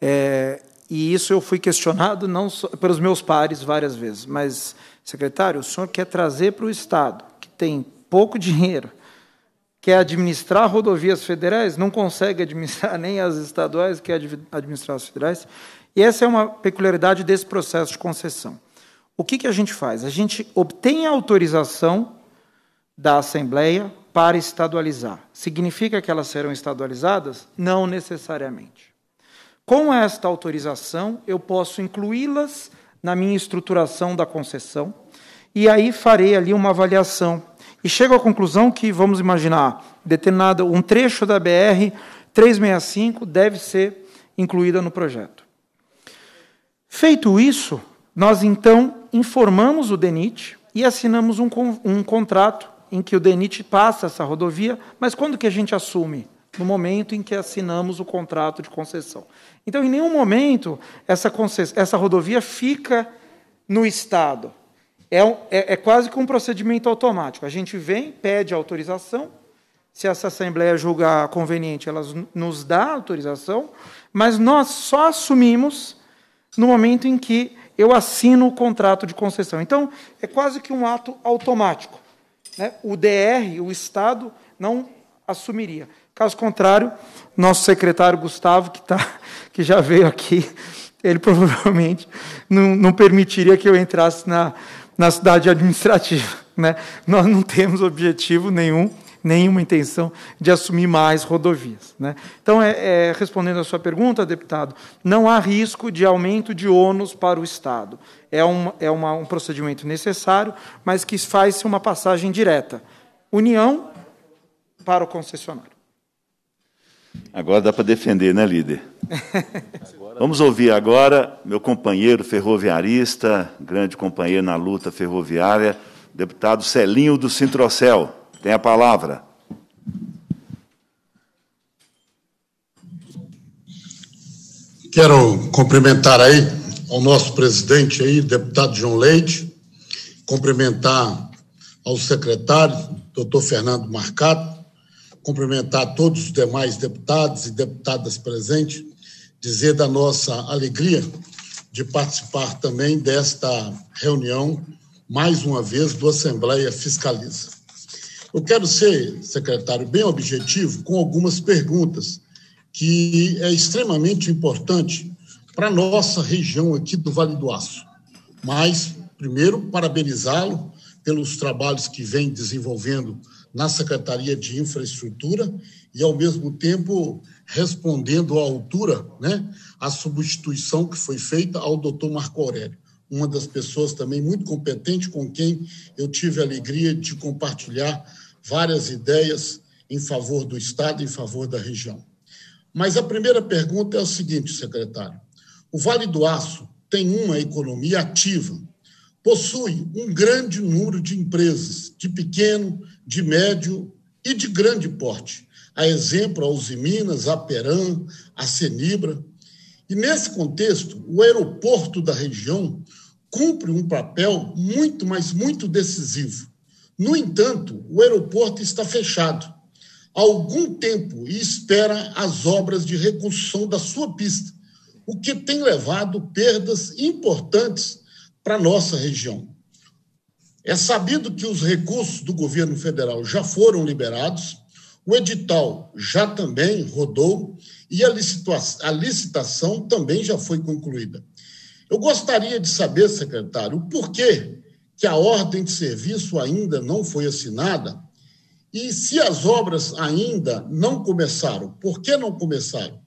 É, e isso eu fui questionado não só, pelos meus pares várias vezes, mas, secretário, o senhor quer trazer para o Estado, que tem pouco *laughs* dinheiro, quer administrar rodovias federais, não consegue administrar *laughs* nem as estaduais, quer administrar as federais. E essa é uma peculiaridade desse processo de concessão. O que, que a gente faz? A gente obtém a autorização da Assembleia para estadualizar. Significa que elas serão estadualizadas? Não necessariamente. Com esta autorização, eu posso incluí-las na minha estruturação da concessão e aí farei ali uma avaliação e chego à conclusão que, vamos imaginar, determinado um trecho da BR 365 deve ser incluída no projeto. Feito isso, nós então informamos o DENIT e assinamos um, um contrato em que o DENIT passa essa rodovia, mas quando que a gente assume? No momento em que assinamos o contrato de concessão. Então, em nenhum momento essa, essa rodovia fica no Estado. É, um, é, é quase que um procedimento automático. A gente vem, pede autorização, se essa Assembleia julgar conveniente, ela nos dá autorização, mas nós só assumimos no momento em que eu assino o contrato de concessão. Então, é quase que um ato automático. Né? O DR, o Estado, não assumiria. Caso contrário, nosso secretário Gustavo, que, tá, *laughs* que já veio aqui, ele *laughs* provavelmente não, não permitiria que eu entrasse na, na cidade administrativa. *laughs* Né? Nós não temos objetivo nenhum, nenhuma intenção de assumir mais rodovias. Né? Então, é, é, respondendo à sua pergunta, deputado, não há risco de aumento de ônus para o Estado. É, um, é uma, um procedimento necessário, mas que faz-se uma passagem direta. União para o concessionário. Agora dá para defender, né, líder? *laughs* Vamos ouvir agora meu companheiro ferroviarista, grande companheiro na luta ferroviária, deputado Celinho do Sintrocel. Tem a palavra. Quero cumprimentar aí ao nosso presidente aí, deputado João Leite, cumprimentar ao secretário, doutor Fernando Marcato, cumprimentar todos os demais deputados e deputadas presentes dizer da nossa alegria de participar também desta reunião, mais uma vez, do Assembleia Fiscaliza. Eu quero ser, secretário, bem objetivo com algumas perguntas, que é extremamente importante para a nossa região aqui do Vale do Aço. Mas, primeiro, parabenizá-lo pelos trabalhos que vem desenvolvendo na Secretaria de Infraestrutura e, ao mesmo tempo, respondendo à altura né, a substituição que foi feita ao doutor Marco Aurélio, uma das pessoas também muito competente com quem eu tive a alegria de compartilhar várias ideias em favor do Estado, em favor da região. Mas a primeira pergunta é a seguinte, secretário: o Vale do Aço tem uma economia ativa, possui um grande número de empresas, de pequeno de médio e de grande porte, a exemplo a Minas, a Peram, a Senibra. E nesse contexto, o aeroporto da região cumpre um papel muito, mas muito decisivo. No entanto, o aeroporto está fechado há algum tempo e espera as obras de reconstrução da sua pista, o que tem levado perdas importantes para nossa região. É sabido que os recursos do governo federal já foram liberados, o edital já também rodou e a, a licitação também já foi concluída. Eu gostaria de saber, secretário, por que que a ordem de serviço ainda não foi assinada e se as obras ainda não começaram, por que não começaram?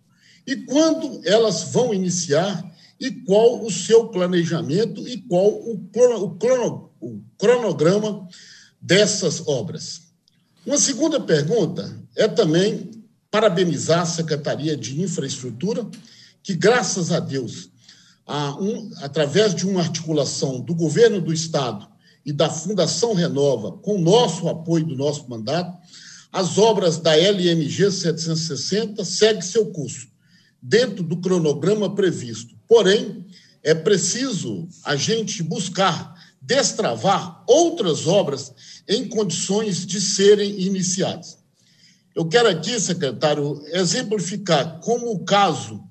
E quando elas vão iniciar e qual o seu planejamento e qual o, clon, o o cronograma dessas obras. Uma segunda pergunta é também parabenizar a Secretaria de Infraestrutura, que, graças a Deus, a um, através de uma articulação do governo do Estado e da Fundação Renova, com nosso apoio do nosso mandato, as obras da LMG 760 seguem seu curso, dentro do cronograma previsto. Porém, é preciso a gente buscar destravar outras obras em condições de serem iniciadas. Eu quero aqui, secretário, exemplificar como o caso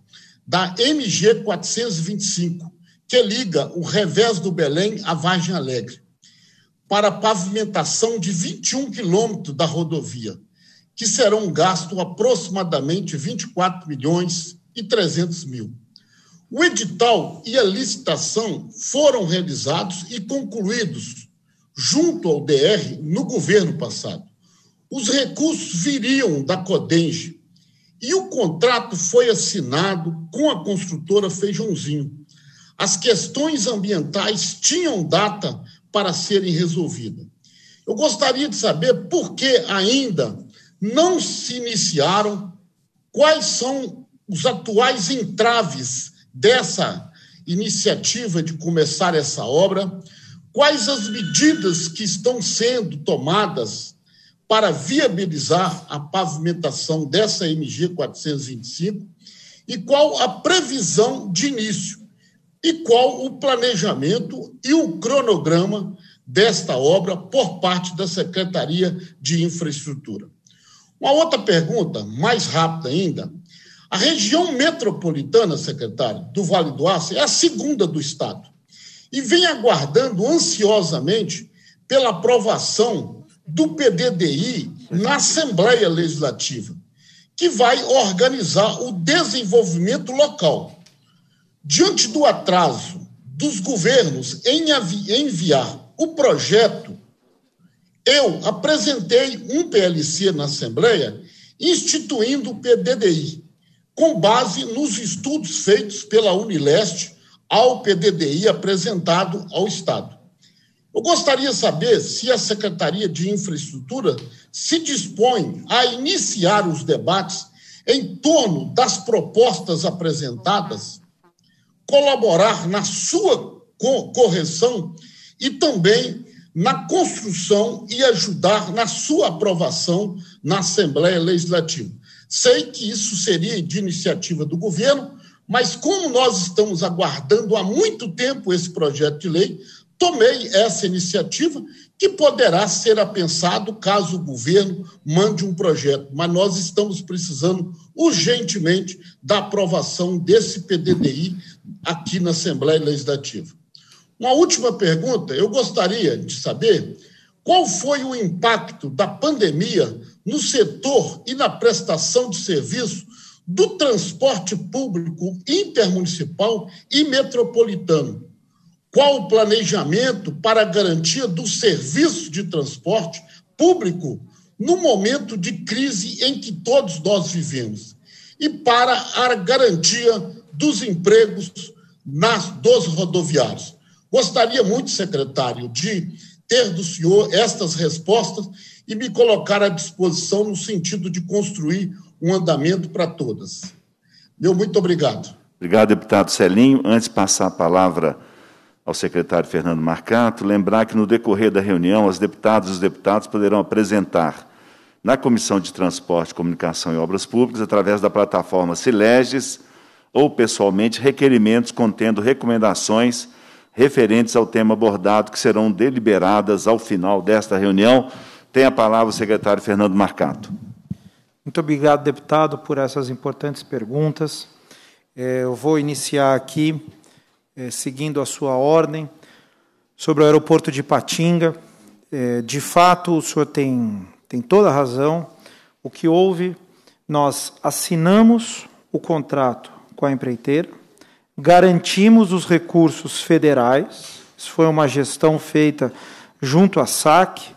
da MG 425, que liga o revés do Belém à Vargem Alegre, para a pavimentação de 21 quilômetros da rodovia, que serão um gasto aproximadamente 24 milhões e 300 mil. O edital e a licitação foram realizados e concluídos junto ao DR no governo passado. Os recursos viriam da Codenge e o contrato foi assinado com a construtora Feijãozinho. As questões ambientais tinham data para serem resolvidas. Eu gostaria de saber por que ainda não se iniciaram, quais são os atuais entraves dessa iniciativa de começar essa obra, quais as medidas que estão sendo tomadas para viabilizar a pavimentação dessa MG 425 e qual a previsão de início e qual o planejamento e o cronograma desta obra por parte da Secretaria de Infraestrutura. Uma outra pergunta, mais rápida ainda, a região metropolitana, secretário, do Vale do Aço é a segunda do Estado e vem aguardando ansiosamente pela aprovação do PDDI na Assembleia Legislativa, que vai organizar o desenvolvimento local. Diante do atraso dos governos em enviar o projeto, eu apresentei um PLC na Assembleia instituindo o PDDI com base nos estudos feitos pela Unileste ao PDDI apresentado ao Estado. Eu gostaria de saber se a Secretaria de Infraestrutura se dispõe a iniciar os debates em torno das propostas apresentadas, colaborar na sua correção e também na construção e ajudar na sua aprovação na Assembleia Legislativa. Sei que isso seria de iniciativa do governo, mas como nós estamos aguardando há muito tempo esse projeto de lei, tomei essa iniciativa que poderá ser apensado caso o governo mande um projeto, mas nós estamos precisando urgentemente da aprovação desse PDDI aqui na Assembleia Legislativa. Uma última pergunta, eu gostaria de saber qual foi o impacto da pandemia no setor e na prestação de serviço do transporte público intermunicipal e metropolitano. Qual o planejamento para a garantia do serviço de transporte público no momento de crise em que todos nós vivemos? E para a garantia dos empregos nas, dos rodoviários. Gostaria muito, secretário, de ter do senhor estas respostas e me colocar à disposição no sentido de construir um andamento para todas. Meu muito obrigado. Obrigado, deputado Celinho. Antes de passar a palavra ao secretário Fernando Marcato, lembrar que no decorrer da reunião, as deputadas e os deputados poderão apresentar na Comissão de Transporte, Comunicação e Obras Públicas, através da plataforma Sileges, ou pessoalmente, requerimentos contendo recomendações referentes ao tema abordado, que serão deliberadas ao final desta reunião. Tem a palavra o secretário Fernando Marcato. Muito obrigado, deputado, por essas importantes perguntas. É, eu vou iniciar aqui, é, seguindo a sua ordem, sobre o aeroporto de Patinga. É, de fato, o senhor tem, tem toda a razão. O que houve, nós assinamos o contrato com a empreiteira, garantimos os recursos federais, isso foi uma gestão feita junto à SAC,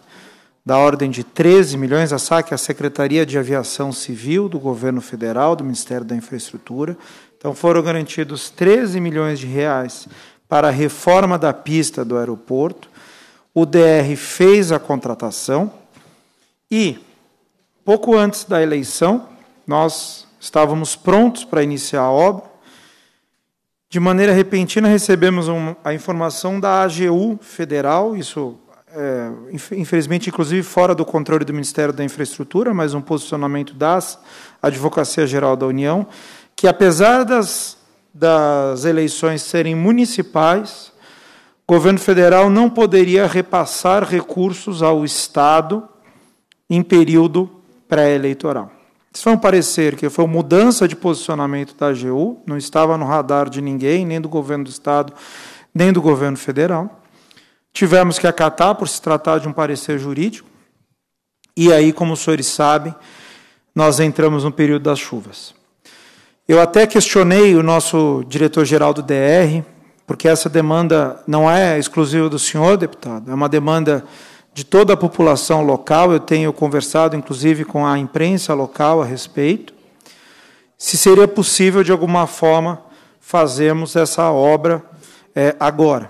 da ordem de 13 milhões a saque à é Secretaria de Aviação Civil do Governo Federal, do Ministério da Infraestrutura. Então foram garantidos 13 milhões de reais para a reforma da pista do aeroporto. O DR fez a contratação e pouco antes da eleição, nós estávamos prontos para iniciar a obra. De maneira repentina recebemos um, a informação da AGU Federal, isso é, infelizmente, inclusive fora do controle do Ministério da Infraestrutura, mas um posicionamento das Advocacia Geral da União, que apesar das, das eleições serem municipais, o governo federal não poderia repassar recursos ao Estado em período pré-eleitoral. Isso foi um parecer que foi uma mudança de posicionamento da AGU, não estava no radar de ninguém, nem do governo do Estado, nem do governo federal. Tivemos que acatar por se tratar de um parecer jurídico. E aí, como os senhores sabem, nós entramos no período das chuvas. Eu até questionei o nosso diretor-geral do DR, porque essa demanda não é exclusiva do senhor, deputado, é uma demanda de toda a população local. Eu tenho conversado, inclusive, com a imprensa local a respeito. Se seria possível, de alguma forma, fazermos essa obra é, agora.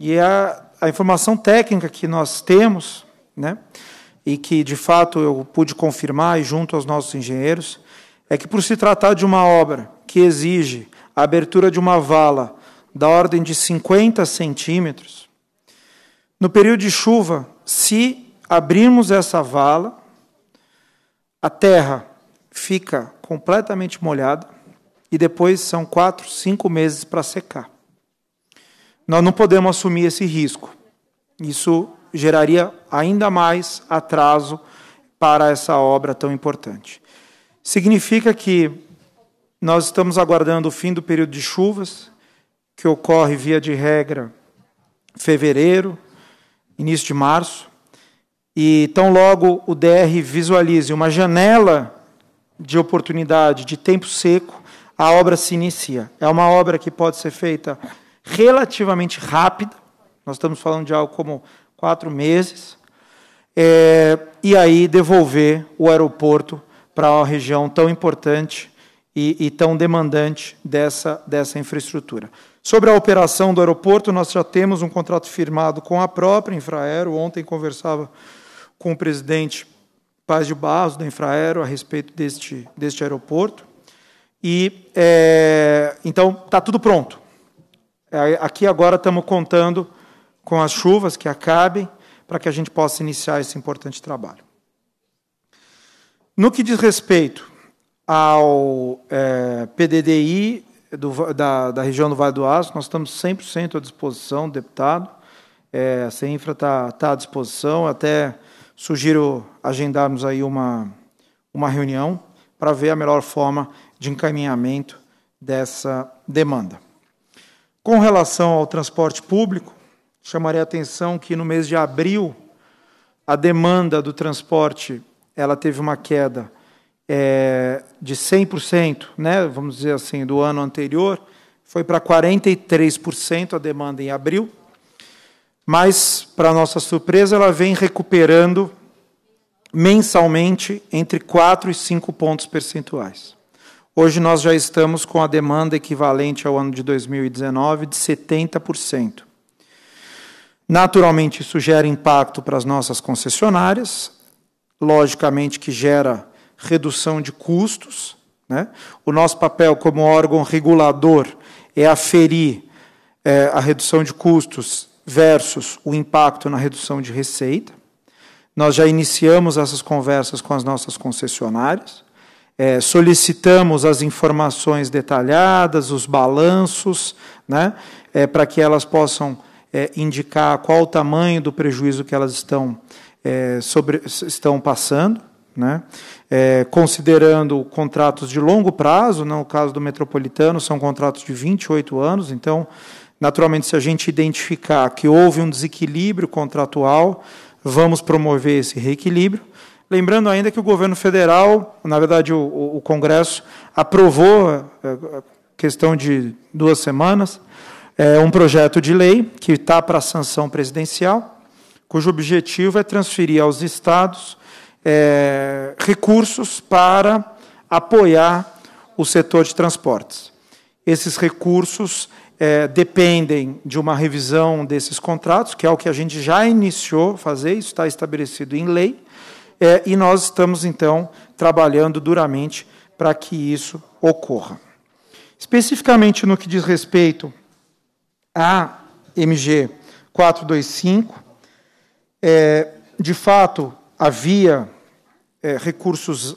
E a a informação técnica que nós temos, né, e que de fato eu pude confirmar junto aos nossos engenheiros, é que por se tratar de uma obra que exige a abertura de uma vala da ordem de 50 centímetros, no período de chuva, se abrirmos essa vala, a terra fica completamente molhada e depois são quatro, cinco meses para secar. Nós não podemos assumir esse risco. Isso geraria ainda mais atraso para essa obra tão importante. Significa que nós estamos aguardando o fim do período de chuvas, que ocorre via de regra fevereiro, início de março, e tão logo o DR visualize uma janela de oportunidade de tempo seco, a obra se inicia. É uma obra que pode ser feita relativamente rápida. Nós estamos falando de algo como quatro meses. É, e aí devolver o aeroporto para uma região tão importante e, e tão demandante dessa, dessa infraestrutura. Sobre a operação do aeroporto, nós já temos um contrato firmado com a própria Infraero. Ontem conversava com o presidente Paz de Barros, da Infraero, a respeito deste, deste aeroporto. E, é, então, está tudo pronto. É, aqui agora estamos contando com as chuvas que acabem para que a gente possa iniciar esse importante trabalho. No que diz respeito ao é, PDDI do, da, da, região do Vale do Aço, nós estamos 100% à disposição, deputado. É, a CEINFRA está tá à disposição. Até sugiro agendarmos aí uma, uma reunião para ver a melhor forma de encaminhamento dessa demanda. Com relação ao transporte público, chamarei a atenção que no mês de abril a demanda do transporte ela teve uma queda é, de 100%, né, vamos dizer assim, do ano anterior, foi para 43% a demanda em abril, mas, para nossa surpresa, ela vem recuperando mensalmente entre 4 e 5 pontos percentuais. Hoje nós já estamos com a demanda equivalente ao ano de 2019 de 70%. Naturalmente, isso gera impacto para as nossas concessionárias, logicamente que gera redução de custos. Né? O nosso papel como órgão regulador é aferir é, a redução de custos versus o impacto na redução de receita. Nós já iniciamos essas conversas com as nossas concessionárias. É, solicitamos as informações detalhadas, os balanços, né, é, para que elas possam é, indicar qual o tamanho do prejuízo que elas estão, é, sobre, estão passando. Né? É, considerando contratos de longo prazo, no né, caso do metropolitano, são contratos de 28 anos, então, naturalmente, se a gente identificar que houve um desequilíbrio contratual, vamos promover esse reequilíbrio Lembrando ainda que o governo federal, na verdade o, o, Congresso, aprovou, eh, eh, questão de duas semanas, é, um projeto de lei que está para sanção presidencial, cujo objetivo é transferir aos estados é, recursos para apoiar o setor de transportes. Esses recursos é, dependem de uma revisão desses contratos, que é o que a gente já iniciou fazer, isso está estabelecido em lei, é, e nós estamos, então, trabalhando duramente para que isso ocorra. Especificamente no que diz respeito à MG 425, é, de fato, havia é, recursos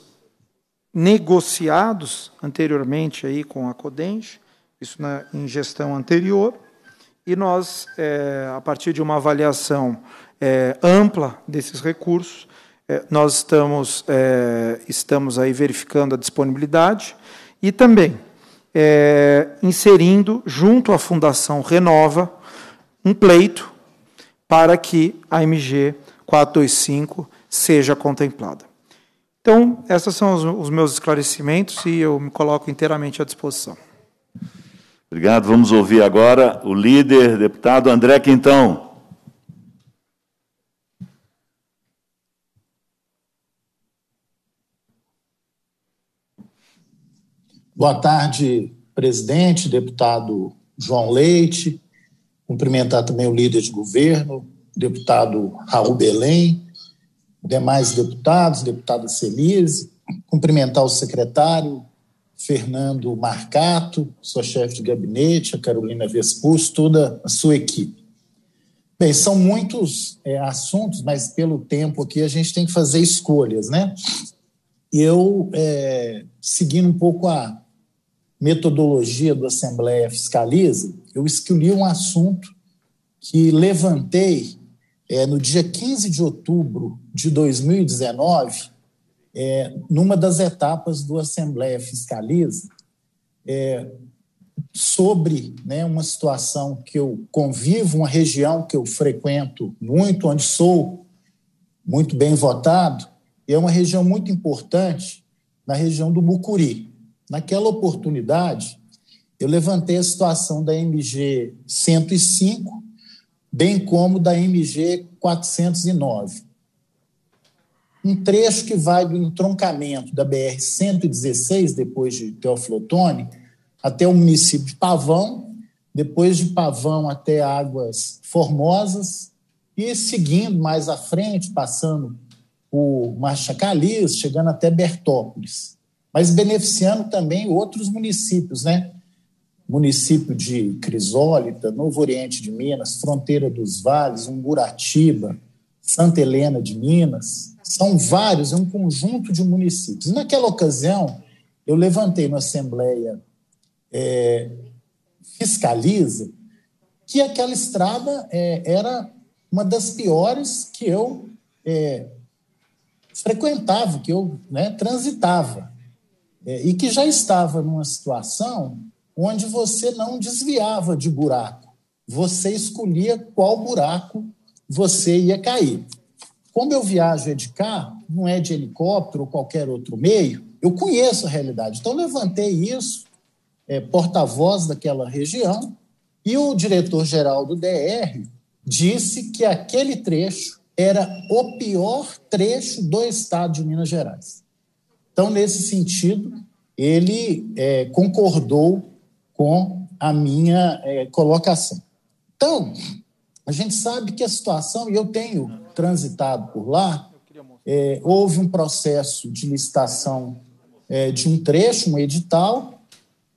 negociados anteriormente aí com a Codenge, isso na, em gestão anterior, e nós, é, a partir de uma avaliação é, ampla desses recursos, é, nós estamos, é, estamos aí verificando a disponibilidade e também é, inserindo, junto à Fundação Renova, um pleito para que a MG 425 seja contemplada. Então, esses são os, os meus esclarecimentos e eu me coloco inteiramente à disposição. Obrigado. Vamos ouvir agora o líder, deputado André Quintão. Boa tarde, presidente, deputado João Leite. Cumprimentar também o líder de governo, deputado Raul Belém, demais deputados, deputada Celise. Cumprimentar o secretário Fernando Marcato, sua chefe de gabinete, a Carolina Vespus, toda a sua equipe. Bem, são muitos é, assuntos, mas pelo tempo aqui a gente tem que fazer escolhas, né? eu, é, seguindo um pouco a, metodologia do Assembleia Fiscaliza, eu escolhi um assunto que levantei é, no dia 15 de outubro de 2019, é, numa das etapas do Assembleia Fiscaliza, é, sobre né, uma situação que eu convivo, uma região que eu frequento muito, onde sou muito bem votado, e é uma região muito importante na região do Mucuri. Naquela oportunidade, eu levantei a situação da MG 105, bem como da MG 409. Um trecho que vai do entroncamento da BR 116, depois de Teoflotone, até o município de Pavão, depois de Pavão até Águas Formosas, e seguindo mais à frente, passando o Marcha chegando até Bertópolis mas beneficiando também outros municípios, né? Município de Crisólita, Novo Oriente de Minas, Fronteira dos Vales, Umburatiba, Santa Helena de Minas. São vários, é um conjunto de municípios. Naquela ocasião, eu levantei na Assembleia é, Fiscaliza que aquela estrada é, era uma das piores que eu é, frequentava, que eu né, transitava é, e que já estava numa situação onde você não desviava de buraco, você escolhia qual buraco você ia cair. Como eu viajo é de carro, não é de helicóptero ou qualquer outro meio, eu conheço a realidade. Então, levantei isso, é, porta-voz daquela região, e o diretor-geral do DR disse que aquele trecho era o pior trecho do estado de Minas Gerais. Então, nesse sentido, ele é, concordou com a minha é, colocação. Então, a gente sabe que a situação, e eu tenho transitado por lá, é, houve um processo de licitação é, de um trecho, um edital.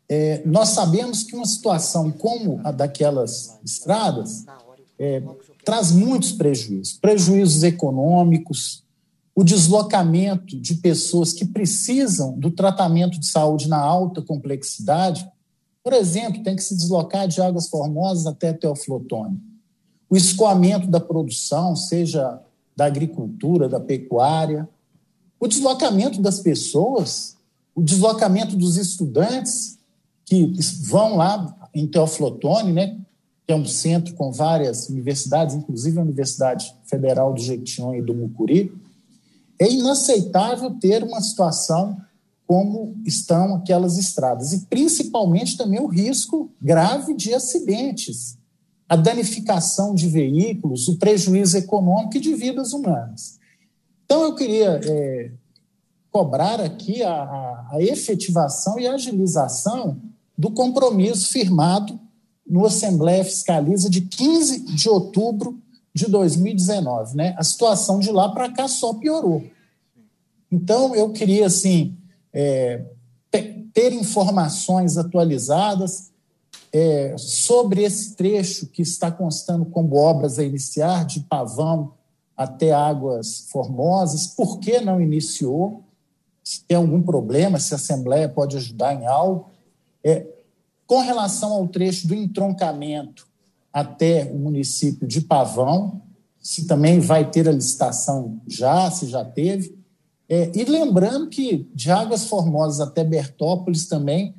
É, nós sabemos que uma situação como a daquelas estradas é, traz muitos prejuízos prejuízos econômicos, o deslocamento de pessoas que precisam do tratamento de saúde na alta complexidade, por exemplo, tem que se deslocar de Águas Formosas até Teoflotone. O escoamento da produção, seja da agricultura, da pecuária, o deslocamento das pessoas, o deslocamento dos estudantes que vão lá em Teoflotone, né, que é um centro com várias universidades, inclusive a Universidade Federal do Jequitinhonha e do Mucuri, é inaceitável ter uma situação como estão aquelas estradas, e principalmente também o risco grave de acidentes, a danificação de veículos, o prejuízo econômico e de vidas humanas. Então, eu queria é, cobrar aqui a, a, a efetivação e agilização do compromisso firmado no Assembleia Fiscaliza de 15 de outubro de 2019, né? A situação de lá para cá só piorou. Então, eu queria, assim, é, ter informações atualizadas é, sobre esse trecho que está constando como obras a iniciar, de Pavão até Águas Formosas, por que não iniciou, se tem algum problema, se a Assembleia pode ajudar em algo. É, com relação ao trecho do entroncamento até o município de Pavão, se também vai ter a licitação já, se já teve. É, e lembrando que de Águas Formosas até Bertópolis também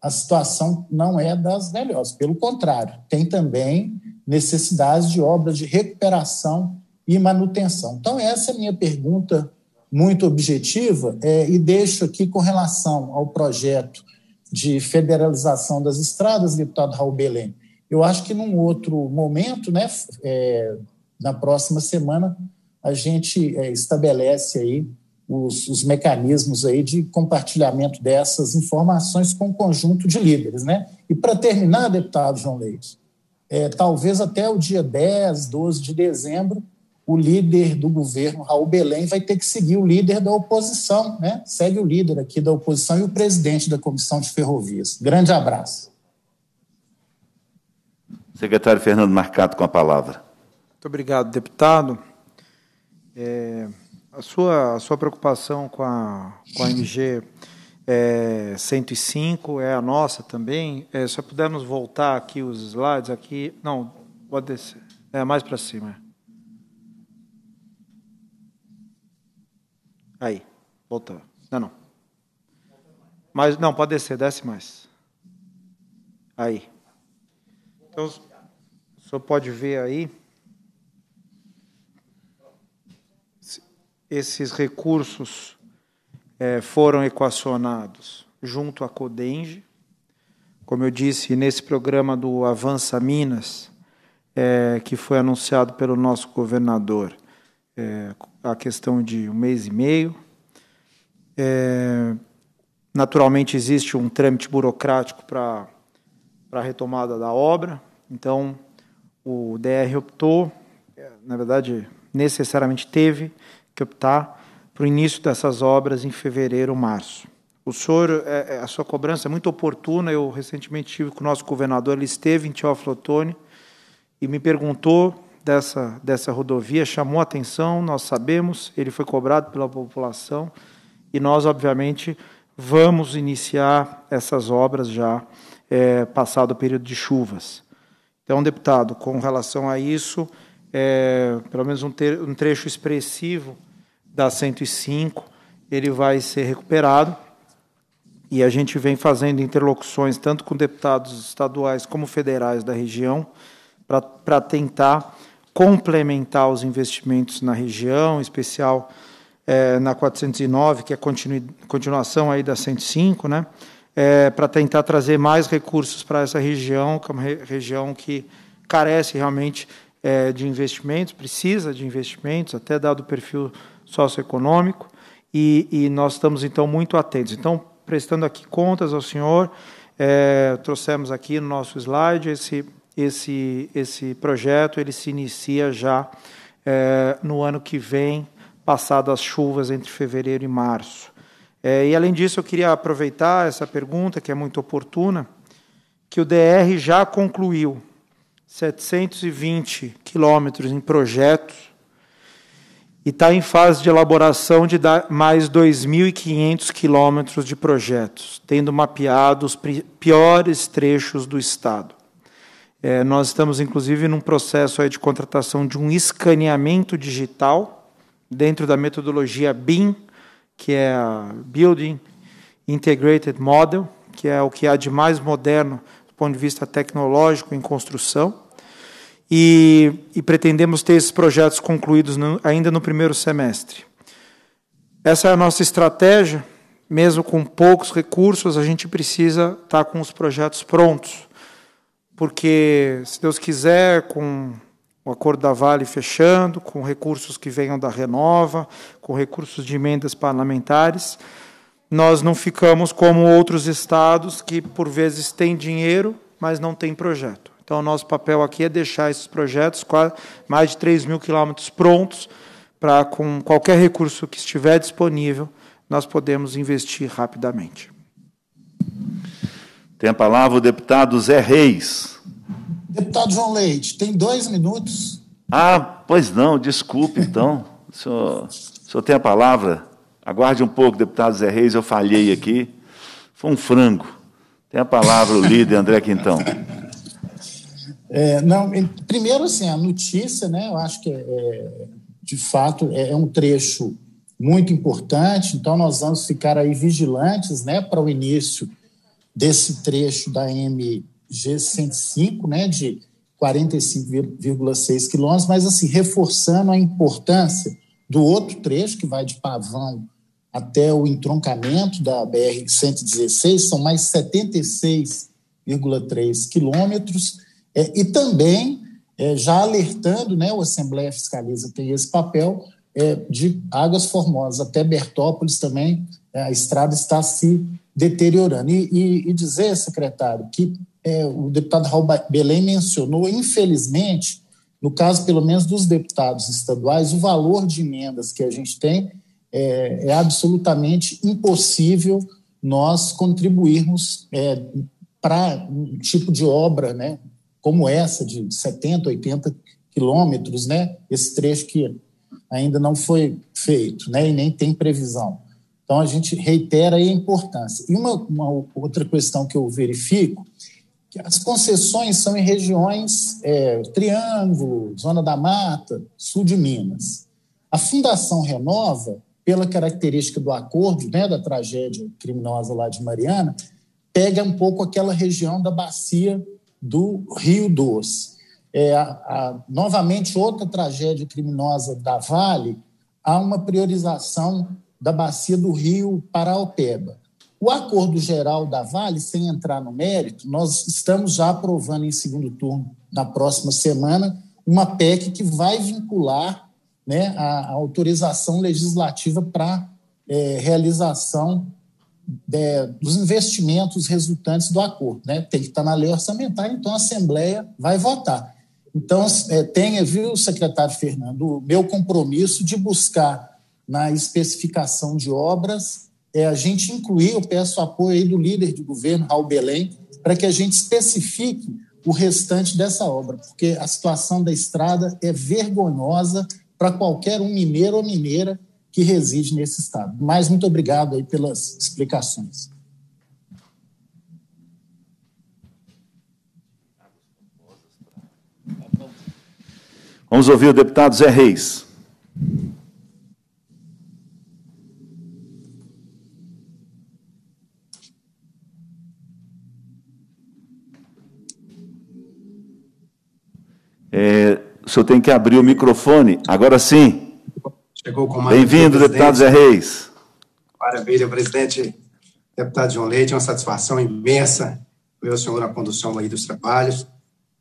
a situação não é das melhores, pelo contrário, tem também necessidades de obras de recuperação e manutenção. Então, essa é a minha pergunta muito objetiva é, e deixo aqui com relação ao projeto de federalização das estradas, deputado Raul Belém eu acho que num outro momento, né, é, na próxima semana, a gente é, estabelece aí os, os, mecanismos aí de compartilhamento dessas informações com o um conjunto de líderes. Né? E para terminar, deputado João Leite, é, talvez até o dia 10, 12 de dezembro, o líder do governo, Raul Belém, vai ter que seguir o líder da oposição, né? Segue o líder aqui da oposição e o presidente da Comissão de Ferrovias. Grande abraço. Secretário Fernando Marcato, com a palavra. Muito obrigado, deputado. É, a, sua, a sua preocupação com a, com a MG é, 105 é a nossa também. É, se pudermos voltar aqui os slides, aqui. Não, pode descer. É mais para cima. Aí, voltou. Não, não. Mas não, pode descer, desce mais. Aí. Então, o senhor pode ver aí esses recursos é, foram equacionados junto à Codenge. Como eu disse, nesse programa do Avança Minas, é, que foi anunciado pelo nosso governador é, a questão de um mês e meio. É, naturalmente, existe um trâmite burocrático para para a retomada da obra. Então, o DR optou, na verdade, necessariamente teve que optar para o início dessas obras em fevereiro, março. O senhor, é, é, a sua cobrança é muito oportuna. Eu recentemente tive com o nosso governador, ele esteve em Teoflotone e me perguntou dessa, dessa rodovia, chamou atenção, nós sabemos, ele foi cobrado pela população e nós, obviamente, vamos iniciar essas obras já é, passado o período de chuvas. Então, deputado, com relação a isso, é, pelo menos um, ter, um trecho expressivo da 105 ele vai ser recuperado e a gente vem fazendo interlocuções tanto com deputados estaduais como federais da região para tentar complementar os investimentos na região, em especial é, na 409, que é continu, continuação aí da 105, né? é, para tentar trazer mais recursos para essa região, que é uma re região que carece realmente é, de investimentos, precisa de investimentos, até dado o perfil socioeconômico, e, e nós estamos, então, muito atentos. Então, prestando aqui contas ao senhor, é, trouxemos aqui no nosso slide esse, esse, esse projeto, ele se inicia já é, no ano que vem, passado as chuvas entre fevereiro e março. É, e, além disso, eu queria aproveitar essa pergunta, que é muito oportuna, que o DR já concluiu 720 quilômetros em projetos e está em fase de elaboração de mais 2.500 quilômetros de projetos, tendo mapeado os piores trechos do Estado. É, nós estamos, inclusive, num processo de contratação de um escaneamento digital dentro da metodologia BIM, que é a Building Integrated Model, que é o que há de mais moderno do ponto de vista tecnológico em construção. E, e pretendemos ter esses projetos concluídos no, ainda no primeiro semestre. Essa é a nossa estratégia. Mesmo com poucos recursos, a gente precisa estar tá com os projetos prontos. Porque, se Deus quiser, com o acordo da Vale fechando, com recursos que venham da Renova, com recursos de emendas parlamentares. Nós não ficamos como outros estados que, por vezes, têm dinheiro, mas não têm projeto. Então, nosso papel aqui é deixar esses projetos, mais de 3 mil quilômetros, prontos, para, com qualquer recurso que estiver disponível, nós podemos investir rapidamente. Tem a palavra o deputado Zé Reis. Deputado João Leite, tem dois minutos. Ah, pois não, desculpe então. o, senhor, o senhor tem a palavra? Aguarde um pouco, deputado Zé Reis, eu falhei aqui. Foi um frango. Tem a palavra o líder, André Quintão. É, não, primeiro, assim, a notícia, né, eu acho que, é, é de fato, é, é, um trecho muito importante, então nós vamos ficar aí vigilantes né, para o início desse trecho da M G105, né, de 45,6 quilômetros, mas assim, reforçando a importância do outro trecho que vai de Pavão até o entroncamento da BR-116, são mais 76,3 quilômetros, é, e também é, já alertando, né, o Assembleia Fiscaliza tem esse papel, é, de Águas Formosas até Bertópolis também, é, a estrada está se deteriorando. E, e, e dizer, secretário, que é, o deputado Raul Belém mencionou, infelizmente, no caso pelo menos dos deputados estaduais, o valor de emendas que a gente tem é, é absolutamente impossível nós contribuirmos é, para um tipo de obra, né, como essa, de 70, 80 quilômetros, né, esse trecho que ainda não foi feito né, e nem tem previsão. Então, a gente reitera a importância. E uma, uma outra questão que eu verifico as concessões são em regiões é, Triângulo, Zona da Mata, sul de Minas. A Fundação Renova, pela característica do acordo, né, da tragédia criminosa lá de Mariana, pega um pouco aquela região da bacia do Rio Doce. É, a, a, novamente, outra tragédia criminosa da Vale, há uma priorização da bacia do Rio Paraopeba. O acordo geral da Vale, sem entrar no mérito, nós estamos já aprovando em segundo turno, na próxima semana, uma PEC que vai vincular né, a, a autorização legislativa para é, realização de, é, dos investimentos resultantes do acordo. Né? Tem que estar tá na lei orçamentária, então a Assembleia vai votar. Então, é, tenha, viu, secretário Fernando, o meu compromisso de buscar na especificação de obras é, a gente incluir, eu peço apoio aí do líder de governo, Raul Belém, para que a gente especifique o restante dessa obra, porque a situação da estrada é vergonhosa para qualquer um mineiro ou mineira que reside nesse estado. Mas muito obrigado aí pelas explicações. Vamos ouvir o deputado Zé Reis. É, o senhor tem que abrir o microfone, agora sim. Chegou com Bem-vindo, deputado Zé Reis. Maravilha, presidente. Deputado João Leite, é uma satisfação imensa ver o senhor na condução aí dos trabalhos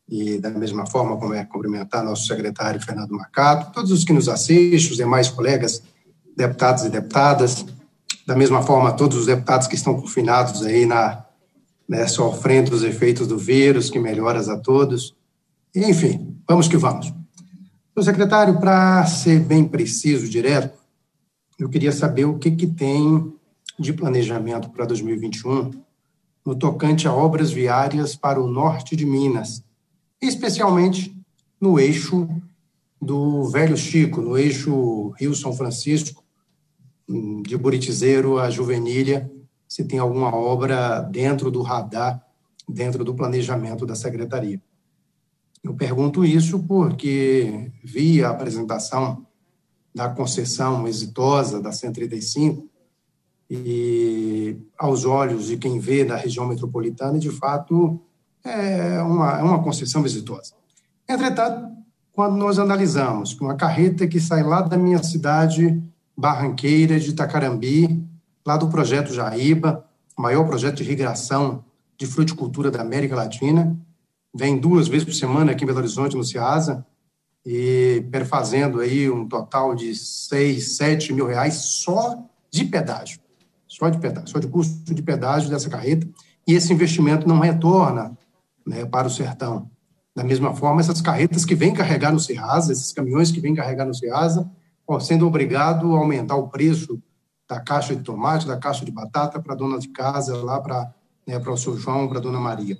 e, da mesma forma, como é cumprimentar nosso secretário Fernando Macato, todos os que nos assistem, os demais colegas, deputados e deputadas, da mesma forma, todos os deputados que estão confinados aí na, né, sofrendo os efeitos do vírus, que melhoras a todos. Enfim, Vamos que vamos. Senhor secretário, para ser bem preciso, direto, eu queria saber o que, que tem de planejamento para 2021 no tocante a obras viárias para o norte de Minas, especialmente no eixo do Velho Chico, no eixo Rio-São Francisco, de Buritizeiro a Juvenília, se tem alguma obra dentro do radar, dentro do planejamento da secretaria. Eu pergunto isso porque vi a apresentação da concessão exitosa da 135 e, aos olhos de quem vê da região metropolitana, de fato, é uma, é uma concessão exitosa. Entretanto, quando nós analisamos que uma carreta que sai lá da minha cidade, Barranqueira de Itacarambi, lá do projeto Jaíba, o maior projeto de irrigação de fruticultura da América Latina, vem duas vezes por semana aqui em Belo Horizonte, no CEASA, e perfazendo aí um total de 6, 7 mil reais só de pedágio, só de pedágio, só de custo de pedágio dessa carreta, e esse investimento não retorna né, para o sertão. Da mesma forma, essas carretas que vêm carregar no Ceasa, esses caminhões que vêm carregar no Ceasa, sendo obrigado a aumentar o preço da caixa de tomate, da caixa de batata para a dona de casa, lá para né, o seu João, para a dona Maria.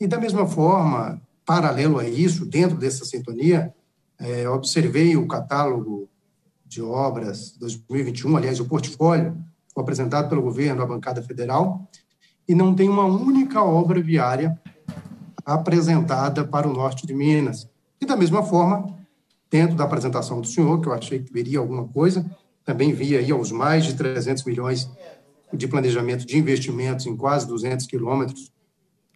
E, da mesma forma, paralelo a isso, dentro dessa sintonia, é, observei o catálogo de obras 2021, aliás, o portfólio apresentado pelo governo à bancada federal, e não tem uma única obra viária apresentada para o norte de Minas. E, da mesma forma, dentro da apresentação do senhor, que eu achei que veria alguma coisa, também vi aí aos mais de 300 milhões de planejamento de investimentos em quase 200 quilômetros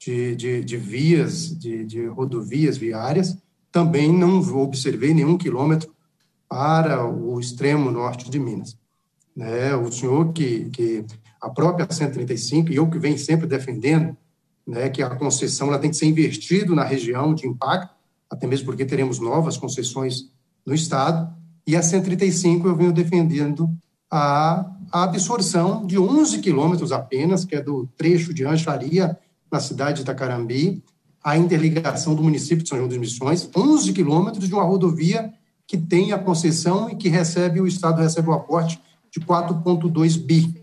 de, de, de vias, de, de rodovias viárias, também não observei nenhum quilômetro para o extremo norte de Minas. Né? O senhor que, que a própria 135, e eu que venho sempre defendendo, né, que a concessão ela tem que ser investido na região de impacto, até mesmo porque teremos novas concessões no Estado, e a 135 eu venho defendendo a, a absorção de 11 quilômetros apenas, que é do trecho de Ancharia na cidade de Itacarambi, a interligação do município de São João das Missões, 11 quilômetros de uma rodovia que tem a concessão e que recebe, o Estado recebe o um aporte de 4,2 bi.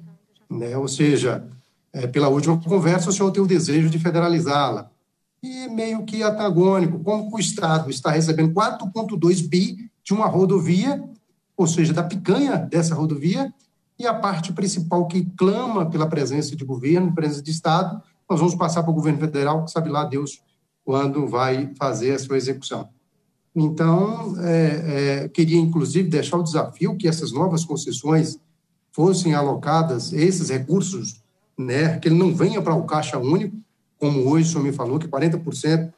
Né? Ou seja, é, pela última conversa, o senhor tem o desejo de federalizá-la. E meio que antagônico, como o Estado está recebendo 4,2 bi de uma rodovia, ou seja, da picanha dessa rodovia, e a parte principal que clama pela presença de governo, presença de Estado, nós vamos passar para o governo federal, sabe lá Deus quando vai fazer a sua execução. Então, é, é, queria inclusive deixar o desafio que essas novas concessões fossem alocadas, esses recursos, né, que ele não venha para o caixa único, como hoje o senhor me falou, que 40%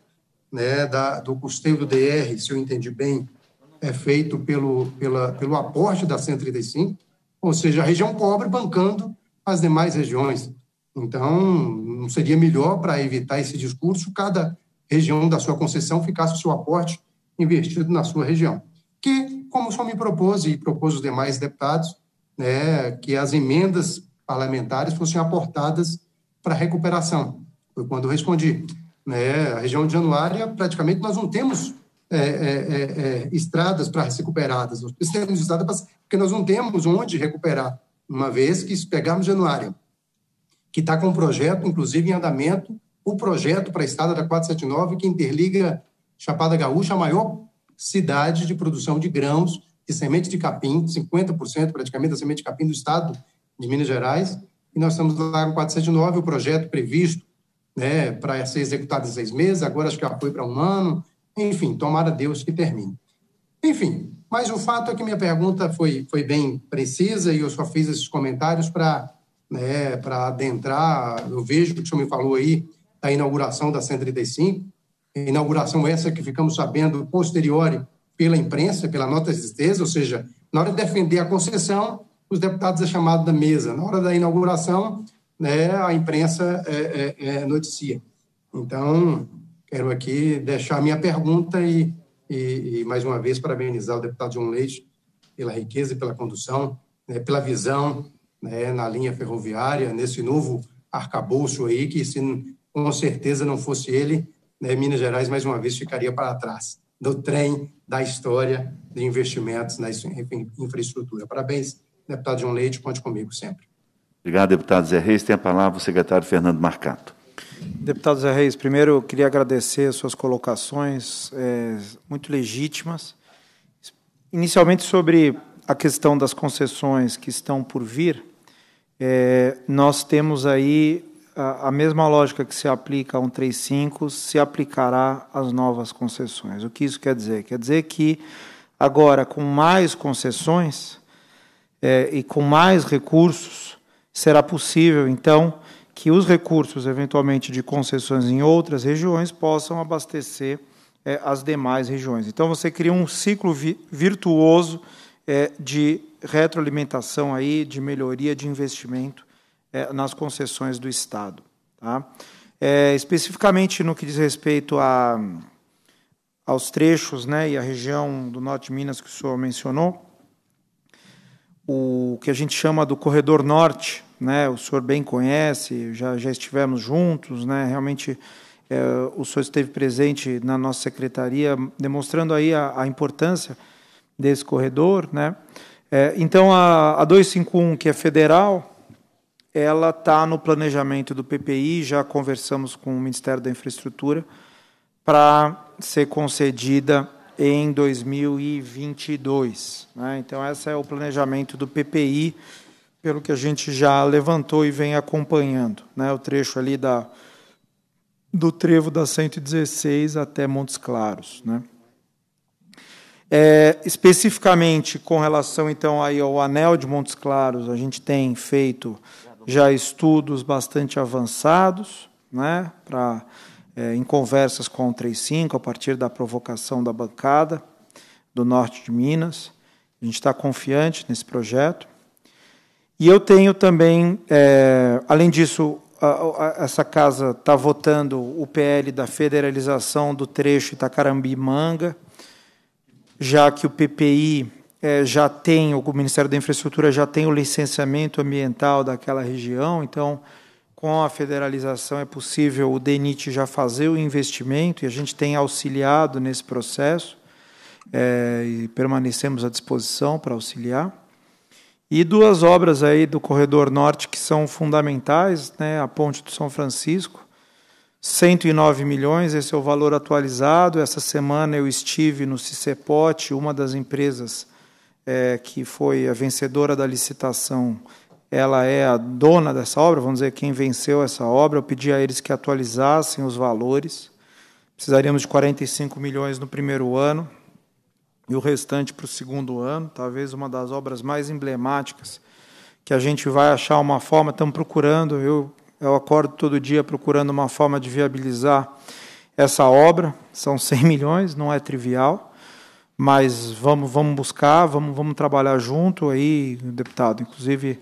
né, da, do custeio do DR, se eu entendi bem, é feito pelo, pela, pelo aporte da 135, ou seja, a região pobre bancando as demais regiões. Então, não seria melhor para evitar esse discurso cada região da sua concessão ficasse o seu aporte investido na sua região. Que, como só me propôs e propôs os demais deputados, né, que as emendas parlamentares fossem aportadas para recuperação. Foi quando eu respondi. Né, a região de Januária, praticamente, nós não temos é, é, é, é estradas para ser recuperadas. Nós temos estradas porque nós não temos onde recuperar, uma vez que se pegarmos Januária que está com um projeto, inclusive, em andamento, o projeto para a estrada da 479, que interliga Chapada Gaúcha, a maior cidade de produção de grãos, e semente de capim, 50% praticamente da semente de capim do estado de Minas Gerais, e nós estamos lá no 479, o projeto previsto né, para ser executado em seis meses, agora acho que o apoio para um ano, enfim, tomara Deus que termine. Enfim, mas o fato é que minha pergunta foi, foi bem precisa e eu só fiz esses comentários para né, para adentrar. Eu vejo que o senhor me falou aí da inauguração da 135, inauguração essa que ficamos sabendo posteriori pela imprensa, pela nota de tristeza, ou seja, na hora de defender a concessão, os deputados é chamado da mesa. Na hora da inauguração, né, a imprensa é, é, é noticia. Então, quero aqui deixar minha pergunta e, e, e, mais uma vez, parabenizar o deputado João Leite pela riqueza e pela condução, né, pela visão né, na linha ferroviária, nesse novo arcabouço aí, que se com certeza não fosse ele, né, Minas Gerais mais uma vez ficaria para trás do trem da história de investimentos na infraestrutura. Parabéns, deputado João Leite, conte comigo sempre. Obrigado, deputado Zé Reis. Tem a palavra o secretário Fernando Marcato. Deputado Zé Reis, primeiro eu queria agradecer suas colocações é, muito legítimas. Inicialmente sobre a questão das concessões que estão por vir, é, nós temos aí a, a, mesma lógica que se aplica a 135 se aplicará às novas concessões. O que isso quer dizer? Quer dizer que agora, com mais concessões é, e com mais recursos, será possível, então, que os recursos, eventualmente, de concessões em outras regiões possam abastecer é, as demais regiões. Então, você cria um ciclo vi virtuoso é, de retroalimentação aí de melhoria de investimento é, nas concessões do Estado. Tá? É, especificamente no que diz respeito a, aos trechos né, e à região do norte de Minas que o senhor mencionou, o que a gente chama do Corredor Norte, né, o senhor bem conhece, já, já estivemos juntos, né, realmente é, o senhor esteve presente na nossa secretaria, demonstrando aí a, a importância desse corredor, né? É, então, a, a 251, que é federal, ela está no planejamento do PPI, já conversamos com o Ministério da Infraestrutura, para ser concedida em 2022. Né? Então, esse é o planejamento do PPI, pelo que a gente já levantou e vem acompanhando. Né? O trecho ali da, do trevo da 116 até Montes Claros. Né? É, especificamente com relação então aí ao anel de Montes Claros, a gente tem feito já estudos bastante avançados, né, para é, em conversas com o 35 a partir da provocação da bancada do norte de Minas. A gente está confiante nesse projeto. E eu tenho também, é, além disso, a, a, essa casa está votando o PL da federalização do trecho Itacarambi-Manga já que o PPI é, já tem, o Ministério da Infraestrutura já tem o licenciamento ambiental daquela região, então, com a federalização é possível o DENIT já fazer o investimento, e a gente tem auxiliado nesse processo, é, e permanecemos à disposição para auxiliar. E duas obras aí do Corredor Norte que são fundamentais, né, a Ponte do São Francisco, 109 milhões, esse é o valor atualizado. Essa semana eu estive no Cicepote, uma das empresas é, que foi a vencedora da licitação, ela é a dona dessa obra, vamos dizer, quem venceu essa obra. Eu pedi a eles que atualizassem os valores. Precisaríamos de 45 milhões no primeiro ano e o restante para o segundo ano, talvez uma das obras mais emblemáticas que a gente vai achar uma forma, estamos procurando, eu eu acordo todo dia procurando uma forma de viabilizar essa obra. São 100 *laughs* milhões, não é trivial mas vamos, vamos buscar, vamos, vamos trabalhar junto aí, deputado. Inclusive,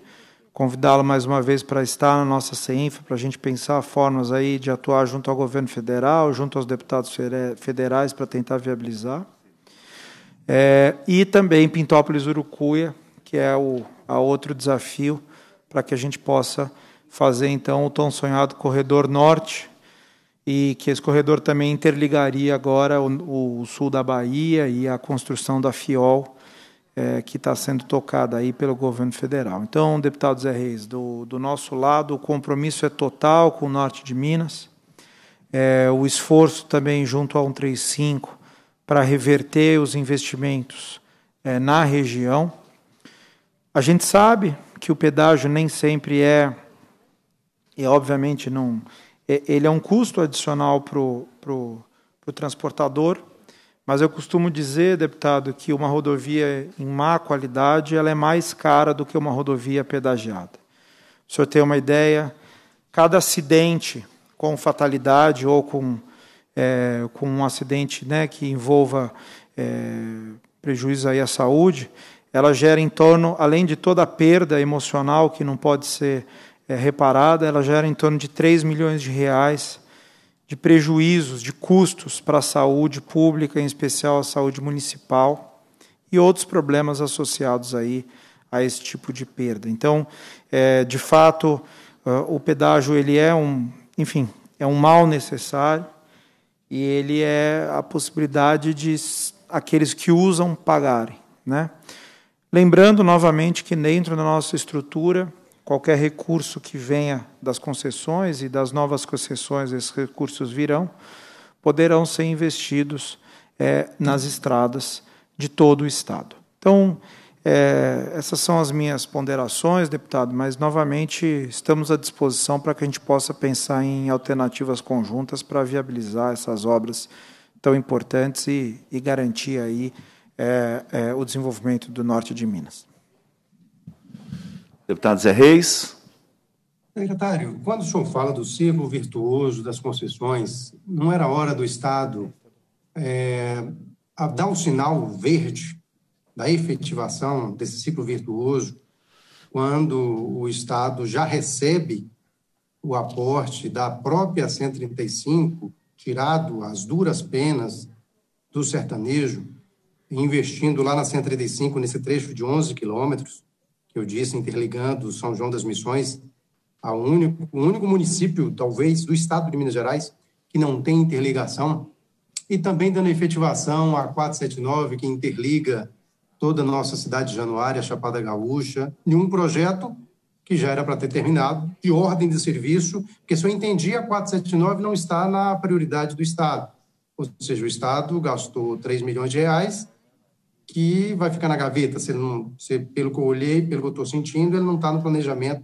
convidá-lo mais uma vez para estar na nossa CEINFA, para a gente pensar formas aí de atuar junto ao governo federal, junto aos deputados federais, para tentar viabilizar. É, e também Pintópolis Urucuia, que é o a outro desafio para que a gente possa fazer então o tão sonhado corredor norte e que esse corredor também interligaria agora o, o sul da Bahia e a construção da FIOL é, que está sendo tocada aí pelo governo federal. Então, deputado Zé Reis, do, do nosso lado o compromisso é total com o norte de Minas, é, o esforço também junto ao 135 para reverter os investimentos é, na região. A gente sabe que o pedágio nem sempre é e obviamente não, ele é um custo adicional para o pro, pro transportador, mas eu costumo dizer, deputado, que uma rodovia em má qualidade ela é mais cara do que uma rodovia pedagiada. O senhor tem uma ideia? Cada acidente com fatalidade ou com, é, com um acidente né, que envolva é, prejuízo aí à saúde, ela gera em torno, além de toda a perda emocional que não pode ser é, reparada, ela gera em torno de 3 milhões de reais de prejuízos, de custos para a saúde pública, em especial a saúde municipal, e outros problemas associados aí a esse tipo de perda. Então, é, de fato, é, o pedágio ele é um, enfim, é um mal necessário e ele é a possibilidade de aqueles que usam pagarem, né? Lembrando novamente que dentro da nossa estrutura qualquer recurso que venha das concessões e das novas concessões, esses recursos virão, poderão ser investidos é, nas estradas de todo o Estado. Então, é, essas são as minhas ponderações, deputado, mas, novamente, estamos à disposição para que a gente possa pensar em alternativas conjuntas para viabilizar essas obras tão importantes e, e garantir aí é, é o desenvolvimento do norte de Minas. Deputado Zé Reis. Secretário, quando o senhor fala do círculo virtuoso das concessões, não era hora do Estado é, dar um sinal verde da efetivação desse ciclo virtuoso, quando o Estado já recebe o aporte da própria 135, tirado as duras penas do sertanejo, investindo lá na 135, nesse trecho de 11 quilômetros, que eu disse, interligando São João das Missões, ao único, o único município, talvez, do estado de Minas Gerais que não tem interligação, e também dando efetivação à 479, que interliga toda a nossa cidade de Januária, Chapada Gaúcha, em um projeto que já era para ter terminado, de ordem de serviço, porque se eu entendi, a 479 não está na prioridade do Estado. Ou seja, o Estado gastou 3 milhões de reais que vai ficar na gaveta, se, não, se pelo que eu olhei, pelo que eu estou sentindo, ele não está no planejamento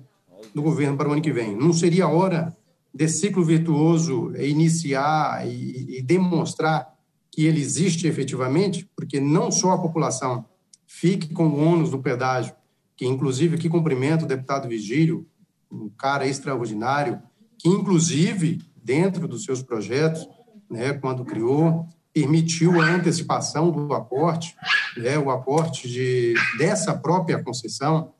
do governo para o ano que vem. Não seria a hora desse ciclo virtuoso iniciar e, e demonstrar que ele existe efetivamente, porque não só a população fique com o ônus do pedágio, que inclusive aqui cumprimento o deputado Vigílio, um cara extraordinário, que inclusive dentro dos seus projetos, né, quando criou, permitiu a antecipação do aporte, né, o aporte de, dessa própria concessão,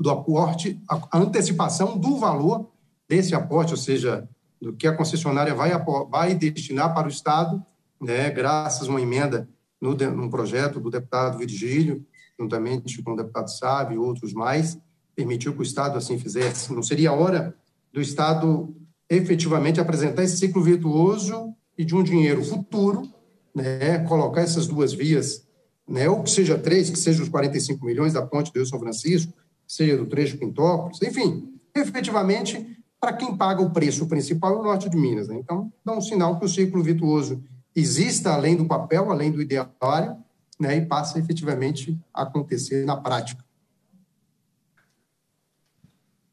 do aporte, a antecipação do valor desse aporte, ou seja, do que a concessionária vai, vai destinar para o Estado, né, graças a uma emenda no, no projeto do deputado Virgílio, juntamente com o deputado Sábio e outros mais, permitiu que o Estado assim fizesse. Não seria hora do Estado efetivamente apresentar esse ciclo virtuoso e de um dinheiro futuro, né, colocar essas duas vias, né, ou que seja três, que seja os 45 milhões da ponte do Rio São Francisco, seja do trecho Quintópolis, enfim, efetivamente para quem paga o preço principal é o norte de Minas. Né? Então, dá um sinal que o ciclo virtuoso exista além do papel, além do ideário, né? e passa efetivamente a acontecer na prática.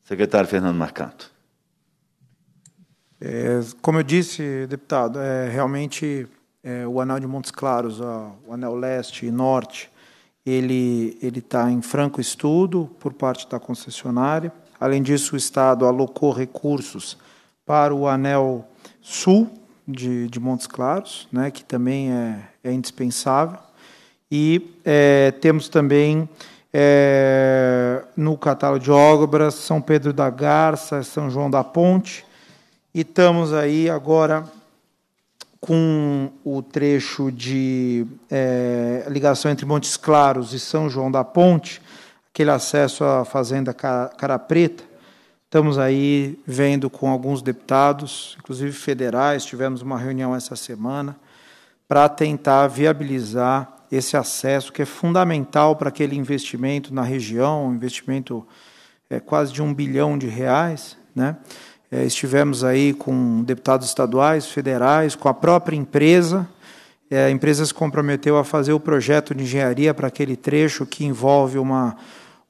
Secretário Fernando Marcato. É, como eu disse, deputado, é, realmente é, o anel de Montes Claros, ó, o anel leste e norte, ele está em franco estudo por parte da concessionária. Além disso, o Estado alocou recursos para o anel sul de, de Montes Claros, né, que também é, é indispensável. E é, temos também é, no catálogo de obras São Pedro da Garça, São João da Ponte, e estamos aí agora com o trecho de é, ligação entre Montes Claros e São João da Ponte, aquele acesso à Fazenda Cara Preta. Estamos aí vendo com alguns deputados, inclusive federais, tivemos uma reunião essa semana, para tentar viabilizar esse acesso que é fundamental para aquele investimento na região, um investimento é, quase de um bilhão de reais, né? É, estivemos aí com deputados estaduais, federais, com a própria empresa. É, a empresa se comprometeu a fazer o projeto de engenharia para aquele trecho que envolve uma,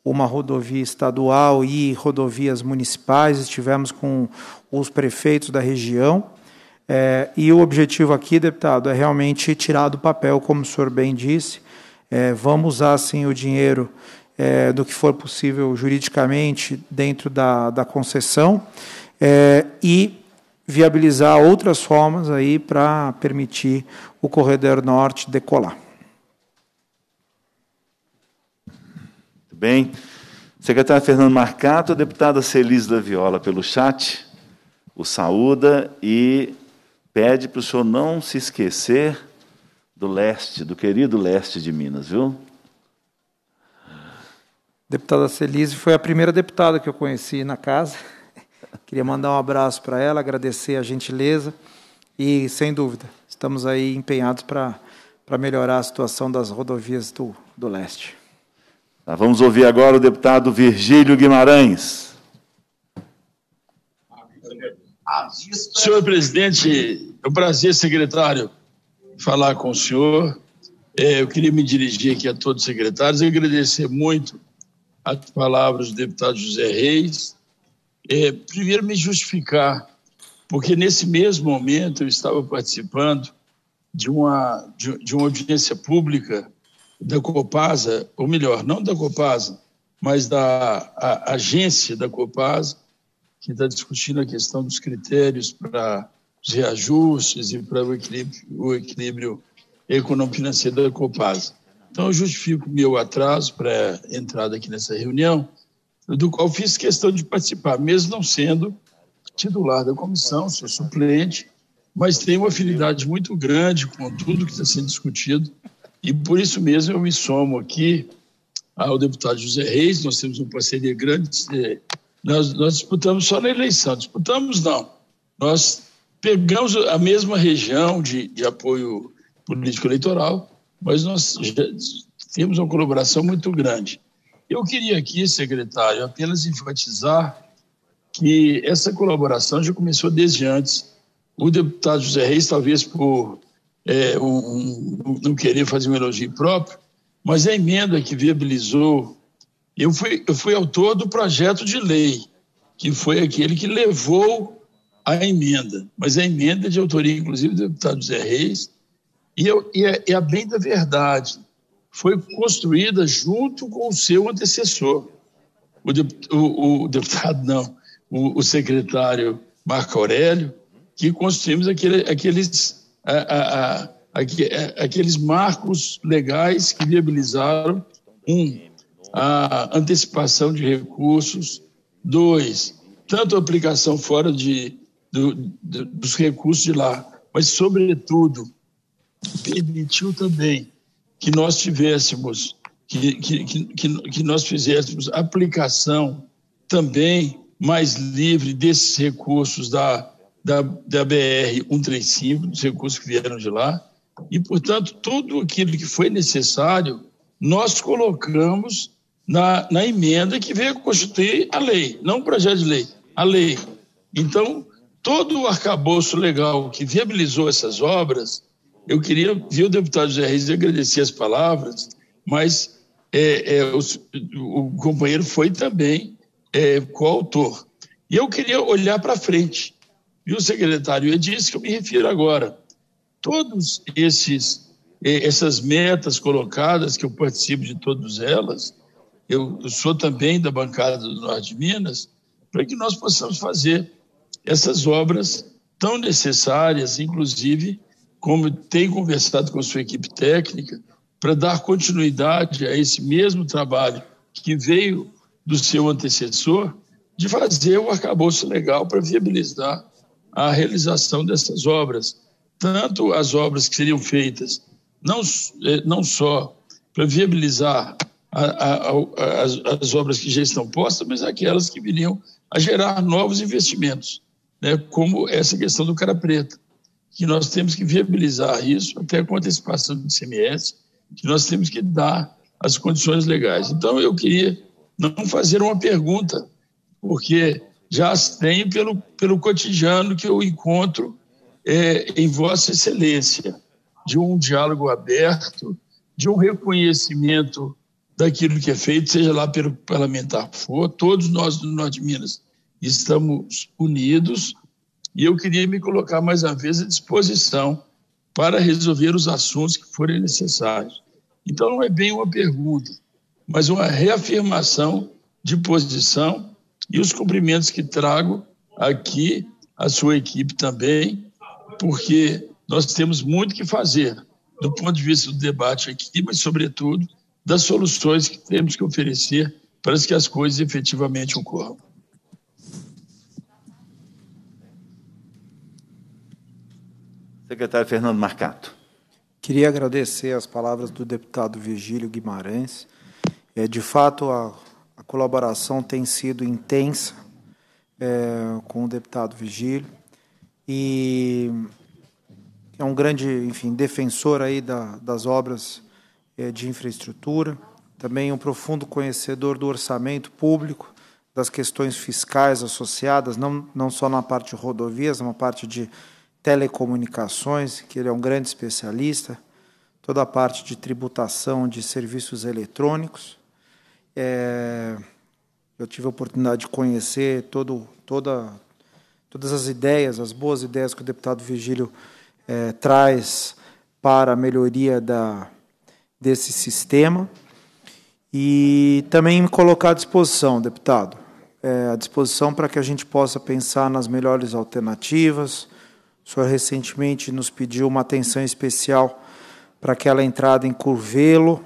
uma rodovia estadual e rodovias municipais. Estivemos com os prefeitos da região. É, e o objetivo aqui, deputado, é realmente tirar do papel, como o senhor bem disse. É, vamos usar sim o dinheiro é, do que for possível juridicamente dentro da, da concessão é, e viabilizar outras formas aí para permitir o corredor norte decolar. Muito bem. Secretário Fernando Marcato, a deputada Celis da Viola pelo chat, o saúda e pede para o senhor não se esquecer do leste, do querido leste de Minas, viu? Deputada Celise foi a primeira deputada que eu conheci na casa. Queria mandar um abraço para ela, agradecer a gentileza e, sem dúvida, estamos aí empenhados para melhorar a situação das rodovias do, do leste. Tá, vamos ouvir agora o deputado Virgílio Guimarães. Senhor presidente, é um prazer, secretário, falar com o senhor. É, eu queria me dirigir aqui a todos os secretários e agradecer muito as palavras do deputado José Reis é, primeiro, me justificar, porque nesse mesmo momento eu estava participando de uma, de, de uma audiência pública da Copasa, ou melhor, não da Copasa, mas da a, agência da Copasa, que está discutindo a questão dos critérios para os reajustes e para o equilíbrio, o equilíbrio econômico-financeiro da Copasa. Então, eu justifico meu atraso para a entrada aqui nessa reunião, do qual fiz questão de participar, mesmo não sendo titular da comissão, sou suplente, mas tenho uma afinidade muito grande com tudo que está sendo discutido e por isso mesmo eu me somo aqui ao deputado José Reis, nós temos uma parceria grande, é, nós, nós disputamos só na eleição, disputamos não, nós pegamos a mesma região de, de apoio político eleitoral, mas nós temos uma colaboração muito grande. Eu queria aqui, secretário, apenas enfatizar que essa colaboração já começou desde antes. O deputado José Reis, talvez por é, um, não querer fazer um elogio próprio, mas a emenda que viabilizou, eu fui, eu fui autor do projeto de lei, que foi aquele que levou a emenda, mas a emenda é de autoria, inclusive, do deputado José Reis, e, eu, e, é, e é a bem da verdade, foi construída junto com o seu antecessor, o, de, o, o deputado, não, o, o, secretário Marco Aurélio, que construímos aquele, aqueles, a, a, a, aqueles marcos legais que viabilizaram, um, a antecipação de recursos, dois, tanto a aplicação fora de, do, do, dos recursos de lá, mas, sobretudo, permitiu também que nós tivéssemos, que, que, que, que nós fizéssemos aplicação também mais livre desses recursos da, da, da BR-135, dos recursos que vieram de lá, e, portanto, tudo aquilo que foi necessário, nós colocamos na, na emenda que veio constituir a lei, não o projeto de lei, a lei. Então, todo o arcabouço legal que viabilizou essas obras eu queria, viu, deputado Zé Reis, agradecer as palavras, mas é, é, o companheiro foi também é, coautor. E eu queria olhar para frente, viu, secretário? É disso que eu me refiro agora. Todos esses é, essas metas colocadas, que eu participo de todas elas, eu sou também da bancada do Norte de Minas, para que nós possamos fazer essas obras tão necessárias, inclusive como tem conversado com a sua equipe técnica, para dar continuidade a esse mesmo trabalho que veio do seu antecessor, de fazer o arcabouço legal para viabilizar a realização dessas obras. Tanto as obras que seriam feitas, não, eh, não só para viabilizar a, a, a, as, as, obras que já estão postas, mas aquelas que viriam a gerar novos investimentos, né, como essa questão do cara Preto que nós temos que viabilizar isso até com antecipação do ICMS, que nós temos que dar as condições legais. Então, eu queria não fazer uma pergunta, porque já as tenho pelo, pelo cotidiano que eu encontro é, em Vossa Excelência, de um diálogo aberto, de um reconhecimento daquilo que é feito, seja lá pelo parlamentar for, todos nós do Norte de Minas estamos unidos e eu queria me colocar mais uma vez à disposição para resolver os assuntos que forem necessários. Então, não é bem uma pergunta, mas uma reafirmação de posição e os cumprimentos que trago aqui à sua equipe também, porque nós temos muito que fazer do ponto de vista do debate aqui, mas, sobretudo, das soluções que temos que oferecer para que as coisas efetivamente ocorram. Secretário Fernando Marcato. Queria agradecer as palavras do deputado Virgílio Guimarães. É, de fato, a, a colaboração tem sido intensa é, com o deputado Virgílio e é um grande, enfim, defensor aí da, das obras é, de infraestrutura, também um profundo conhecedor do orçamento público, das questões fiscais associadas, não, não só na parte de rodovias, na é parte de telecomunicações, que ele é um grande especialista, toda a parte de tributação de serviços eletrônicos. É, eu tive a oportunidade de conhecer todo, toda, todas as ideias, as boas ideias que o deputado Vigílio é, traz para a melhoria da, desse sistema. E também me colocar à disposição, deputado, é, à disposição para que a gente possa pensar nas melhores alternativas, o senhor recentemente nos pediu uma atenção especial para aquela entrada em Curvelo,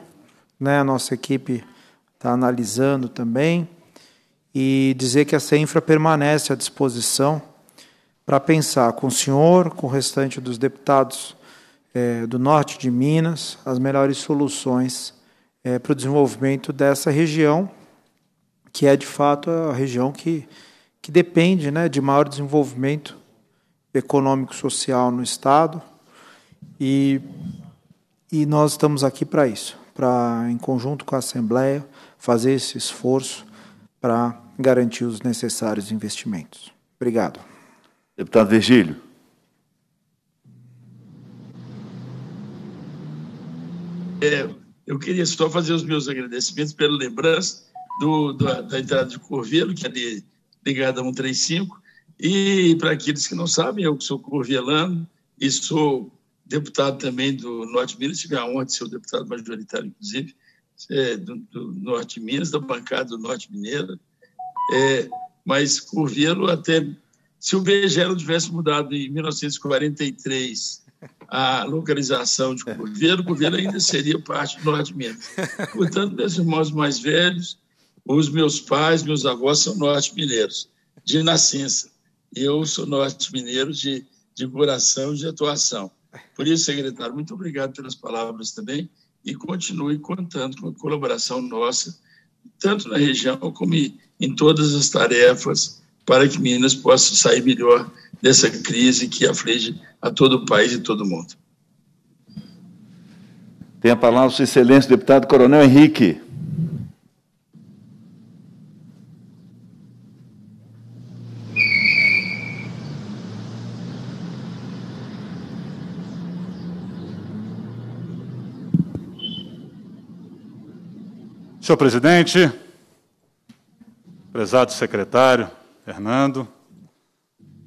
né? A nossa equipe está analisando também e dizer que essa infra permanece à disposição para pensar com o senhor, com o restante dos deputados é, do norte de Minas, as melhores soluções é, para o desenvolvimento dessa região, que é de fato a região que, que depende né, de maior desenvolvimento econômico-social no Estado. E, e nós estamos aqui para isso, para, em conjunto com a Assembleia, fazer esse esforço para garantir os necessários investimentos. Obrigado. Deputado Virgílio. É, eu queria só fazer os meus agradecimentos pela lembrança do, do, da entrada de Corvelo, que é ligada a 135, e para aqueles que não sabem, eu sou corvielano e sou deputado também do Norte de Minas, tive a honra de ser o deputado majoritário, inclusive, é, do, do, Norte de Minas, da bancada do Norte Mineira. É, mas Curvelo até. Se o BGE não tivesse mudado em 1943 a localização de Curvelo, Curvelo ainda seria parte do Norte de Minas. Portanto, meus irmãos mais velhos, os meus pais, meus avós são norte mineiros, de nascença. Eu sou norte mineiro de, de coração e de atuação. Por isso, secretário, muito obrigado pelas palavras também e continue contando com a colaboração nossa, tanto na região como em todas as tarefas, para que Minas possa sair melhor dessa crise que aflige a todo o país e todo o mundo. Tem a palavra, Sua Excelência, deputado Coronel Henrique. Senhor presidente, prezado secretário Fernando,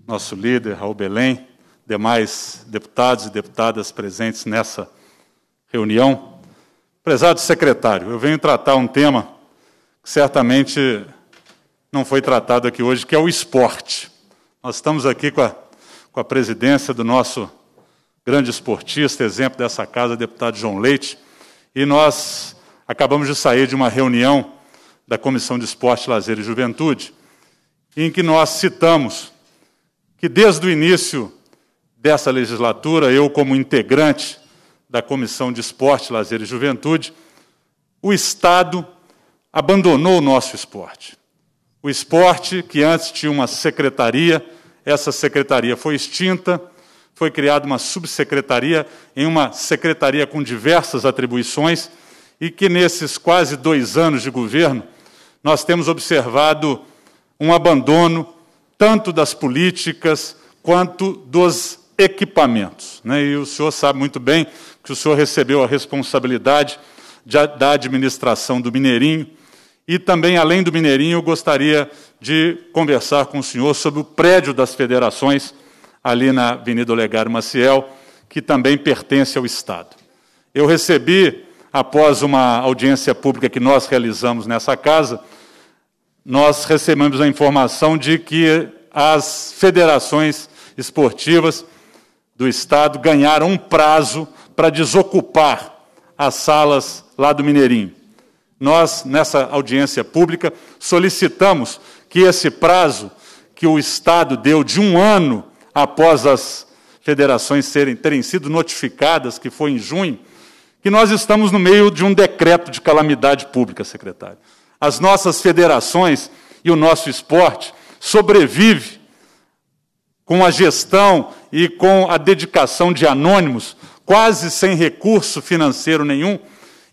nosso líder Raul Belém, demais deputados e deputadas presentes nessa reunião. Prezado secretário, eu venho tratar um tema que certamente não foi tratado aqui hoje, que é o esporte. Nós estamos aqui com a, com a presidência do nosso grande esportista, exemplo dessa casa, deputado João Leite, e nós Acabamos de sair de uma reunião da Comissão de Esporte, Lazer e Juventude, em que nós citamos que desde o início dessa legislatura, eu, como integrante da Comissão de Esporte, Lazer e Juventude, o Estado abandonou o nosso esporte. O esporte, que antes tinha uma secretaria, essa secretaria foi extinta, foi criada uma subsecretaria, em uma secretaria com diversas atribuições e que nesses quase dois anos de governo nós temos observado um abandono tanto das políticas quanto dos equipamentos. Né? E o senhor sabe muito bem que o senhor recebeu a responsabilidade de, da administração do Mineirinho. E também, além do Mineirinho, eu gostaria de conversar com o senhor sobre o prédio das federações, ali na Avenida Olegário Maciel, que também pertence ao Estado. Eu recebi após uma audiência pública que nós realizamos nessa casa, nós recebemos a informação de que as federações esportivas do Estado ganharam um prazo para desocupar as salas lá do Mineirinho. Nós, nessa audiência pública, solicitamos que esse prazo que o Estado deu de um ano após as federações serem, terem sido notificadas, que foi em junho, que nós estamos no meio de um decreto de calamidade pública, secretário. As nossas federações e o nosso esporte sobrevive com a gestão e com a dedicação de anônimos, quase sem recurso financeiro nenhum,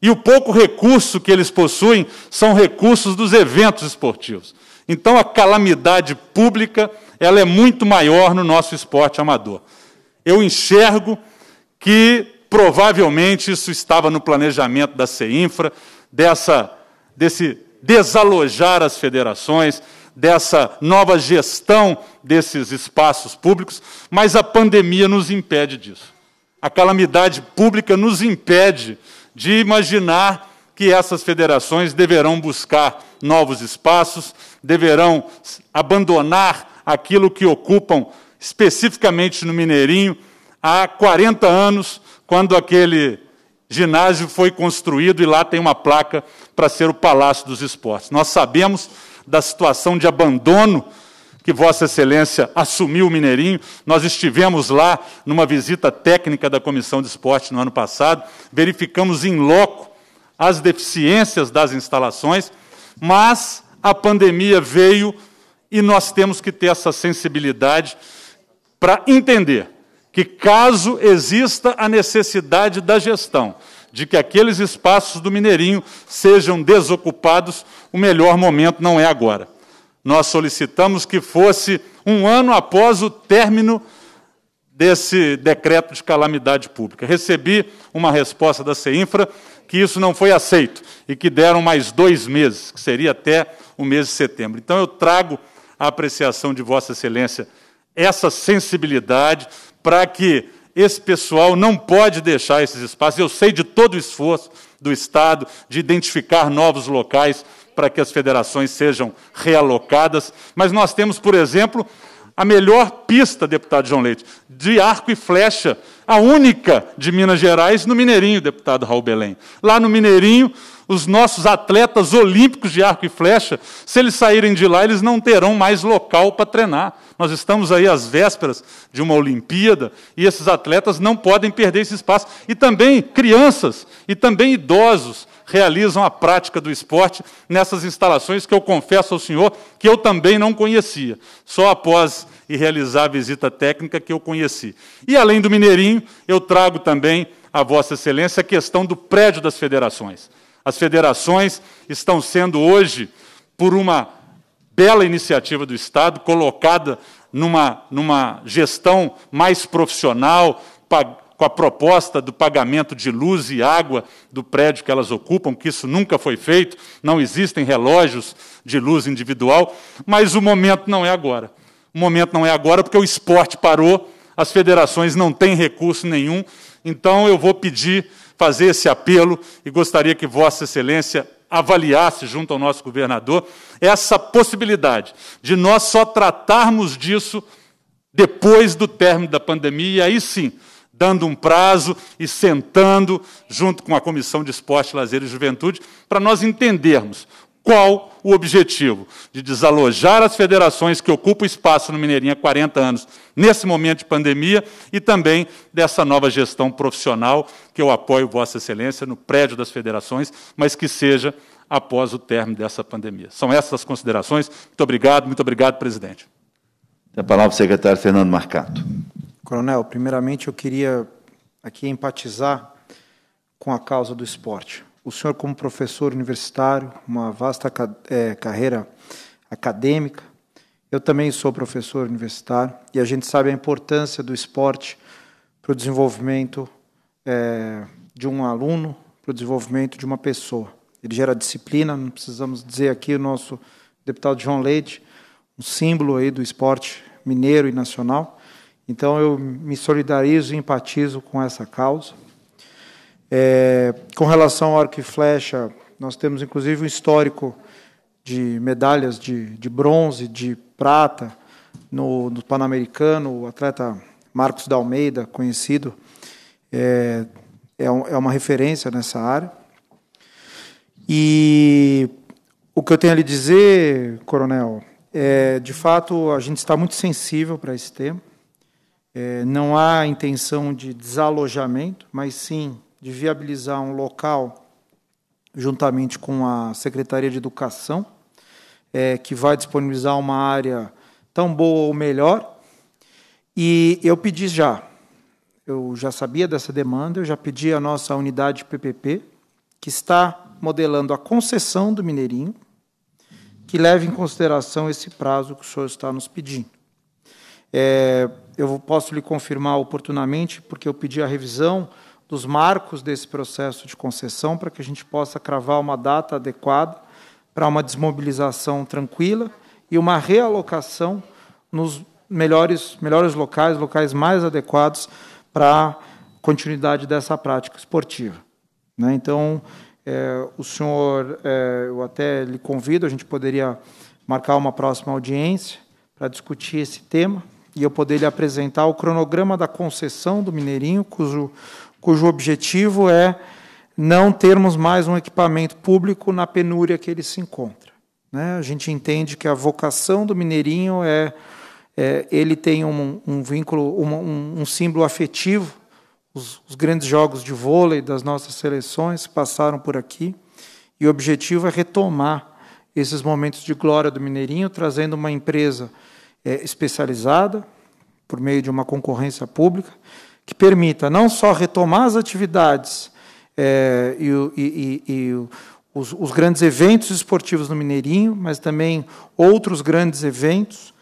e o pouco recurso que eles possuem são recursos dos eventos esportivos. Então a calamidade pública, ela é muito maior no nosso esporte amador. Eu enxergo que Provavelmente isso estava no planejamento da CEINFRA, dessa, desse desalojar as federações, dessa nova gestão desses espaços públicos, mas a pandemia nos impede disso. A calamidade pública nos impede de imaginar que essas federações deverão buscar novos espaços, deverão abandonar aquilo que ocupam especificamente no Mineirinho há 40 anos, quando aquele ginásio foi construído e lá tem uma placa para ser o Palácio dos Esportes. Nós sabemos da situação de abandono que Vossa Excelência assumiu o Mineirinho. Nós estivemos lá numa visita técnica da Comissão de Esporte no ano passado, verificamos em loco as deficiências das instalações, mas a pandemia veio e nós temos que ter essa sensibilidade para entender que, caso exista a necessidade da gestão, de que aqueles espaços do Mineirinho sejam desocupados, o melhor momento não é agora. Nós solicitamos que fosse um ano após o término desse decreto de calamidade pública. Recebi uma resposta da CEINFRA que isso não foi aceito e que deram mais dois meses, que seria até o mês de setembro. Então eu trago a apreciação de Vossa Excelência essa sensibilidade para que esse pessoal não pode deixar esses espaços. Eu sei de todo o esforço do Estado de identificar novos locais para que as federações sejam realocadas, mas nós temos, por exemplo, a melhor pista, deputado João Leite, de arco e flecha, a única de Minas Gerais, no Mineirinho, deputado Raul Belém. Lá no Mineirinho, os nossos atletas olímpicos de arco e flecha, se eles saírem de lá, eles não terão mais local para treinar. Nós estamos aí às vésperas de uma Olimpíada e esses atletas não podem perder esse espaço. E também crianças e também idosos realizam a prática do esporte nessas instalações que eu confesso ao senhor que eu também não conhecia. Só após e realizar a visita técnica que eu conheci. E além do Mineirinho, eu trago também a Vossa Excelência a questão do prédio das federações. As federações estão sendo hoje, por uma bela iniciativa do Estado, colocada numa, numa gestão mais profissional, com a proposta do pagamento de luz e água do prédio que elas ocupam, que isso nunca foi feito, não existem relógios de luz individual, mas o momento não é agora. O momento não é agora porque o esporte parou, as federações não têm recurso nenhum, então eu vou pedir fazer esse apelo e gostaria que Vossa Excelência avaliasse junto ao nosso governador essa possibilidade de nós só tratarmos disso depois do término da pandemia, e aí sim, dando um prazo e sentando junto com a Comissão de Esporte, Lazer e Juventude, para nós entendermos qual o objetivo? De desalojar as federações que ocupam espaço no Mineirinho há 40 anos, nesse momento de pandemia, e também dessa nova gestão profissional, que eu apoio Vossa Excelência no prédio das federações, mas que seja após o término dessa pandemia. São essas as considerações. Muito obrigado, muito obrigado, presidente. Tem a palavra o secretário Fernando Marcato. Coronel, primeiramente eu queria aqui empatizar com a causa do esporte o senhor como professor universitário, uma vasta é, carreira acadêmica. Eu também sou professor universitário e a gente sabe a importância do esporte para o desenvolvimento é, de um aluno, para o desenvolvimento de uma pessoa. Ele gera disciplina, não precisamos dizer aqui o nosso deputado João Leite, um símbolo aí do esporte mineiro e nacional. Então eu me solidarizo e empatizo com essa causa. É, com relação ao arco e flecha, nós temos inclusive um histórico de medalhas de, de bronze, de prata, no, no Pan-Americano, o atleta Marcos da Almeida, conhecido, é, é, um, é uma referência nessa área. E o que eu tenho a lhe dizer, coronel, é, de fato, a gente está muito sensível para esse tema. É, não há intenção de desalojamento, mas sim de viabilizar um local juntamente com a Secretaria de Educação, é, que vai disponibilizar uma área tão boa ou melhor. E eu pedi já, eu já sabia dessa demanda, eu já pedi à nossa unidade PPP, que está modelando a concessão do Mineirinho, que leve em consideração esse prazo que o senhor está nos pedindo. É, eu posso lhe confirmar oportunamente, porque eu pedi a revisão dos marcos desse processo de concessão para que a gente possa cravar uma data adequada para uma desmobilização tranquila e uma realocação nos melhores, melhores locais, locais mais adequados para continuidade dessa prática esportiva. Né? Então, é, o senhor, é, eu até lhe convido, a gente poderia marcar uma próxima audiência para discutir esse tema e eu poder lhe apresentar o cronograma da concessão do Mineirinho, cujo cujo objetivo é não termos mais um equipamento público na penúria que ele se encontra. Né? A gente entende que a vocação do Mineirinho é, é ele tem um, um vínculo, um, um, símbolo afetivo. Os, os grandes jogos de vôlei das nossas seleções passaram por aqui, e o objetivo é retomar esses momentos de glória do Mineirinho, trazendo uma empresa é, especializada, por meio de uma concorrência pública, que permita não só retomar as atividades é, e, e, e, e os, os, grandes eventos esportivos no Mineirinho, mas também outros grandes eventos.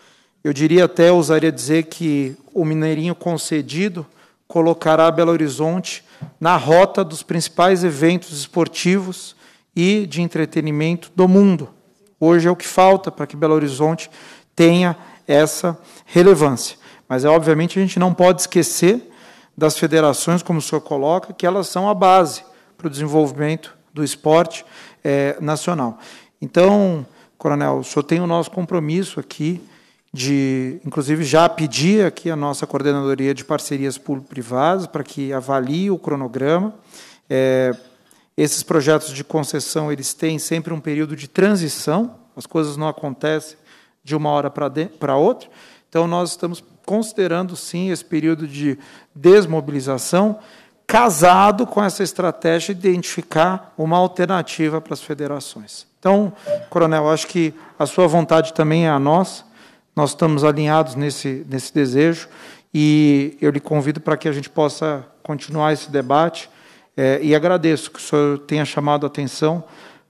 Eu diria até, ousaria dizer que o Mineirinho concedido colocará Belo Horizonte na rota dos principais eventos esportivos e de entretenimento do mundo. Hoje é o que falta para que Belo Horizonte tenha essa relevância. Mas, é, obviamente, a gente não pode esquecer das federações, como o senhor coloca, que elas são a base para o desenvolvimento do esporte é, nacional. Então, coronel, o senhor tem o nosso compromisso aqui de, inclusive, já pedir aqui a nossa coordenadoria de parcerias público-privadas para que avalie o cronograma. É, esses projetos de concessão eles têm sempre um período de transição, as coisas não acontecem de uma hora para outra. Então, nós estamos considerando sim esse período de desmobilização, casado com essa estratégia de identificar uma alternativa para as federações. Então, coronel, acho que a sua vontade também é a nossa, nós estamos alinhados nesse, nesse desejo e eu lhe convido para que a gente possa continuar esse debate é, e agradeço que o senhor tenha chamado a atenção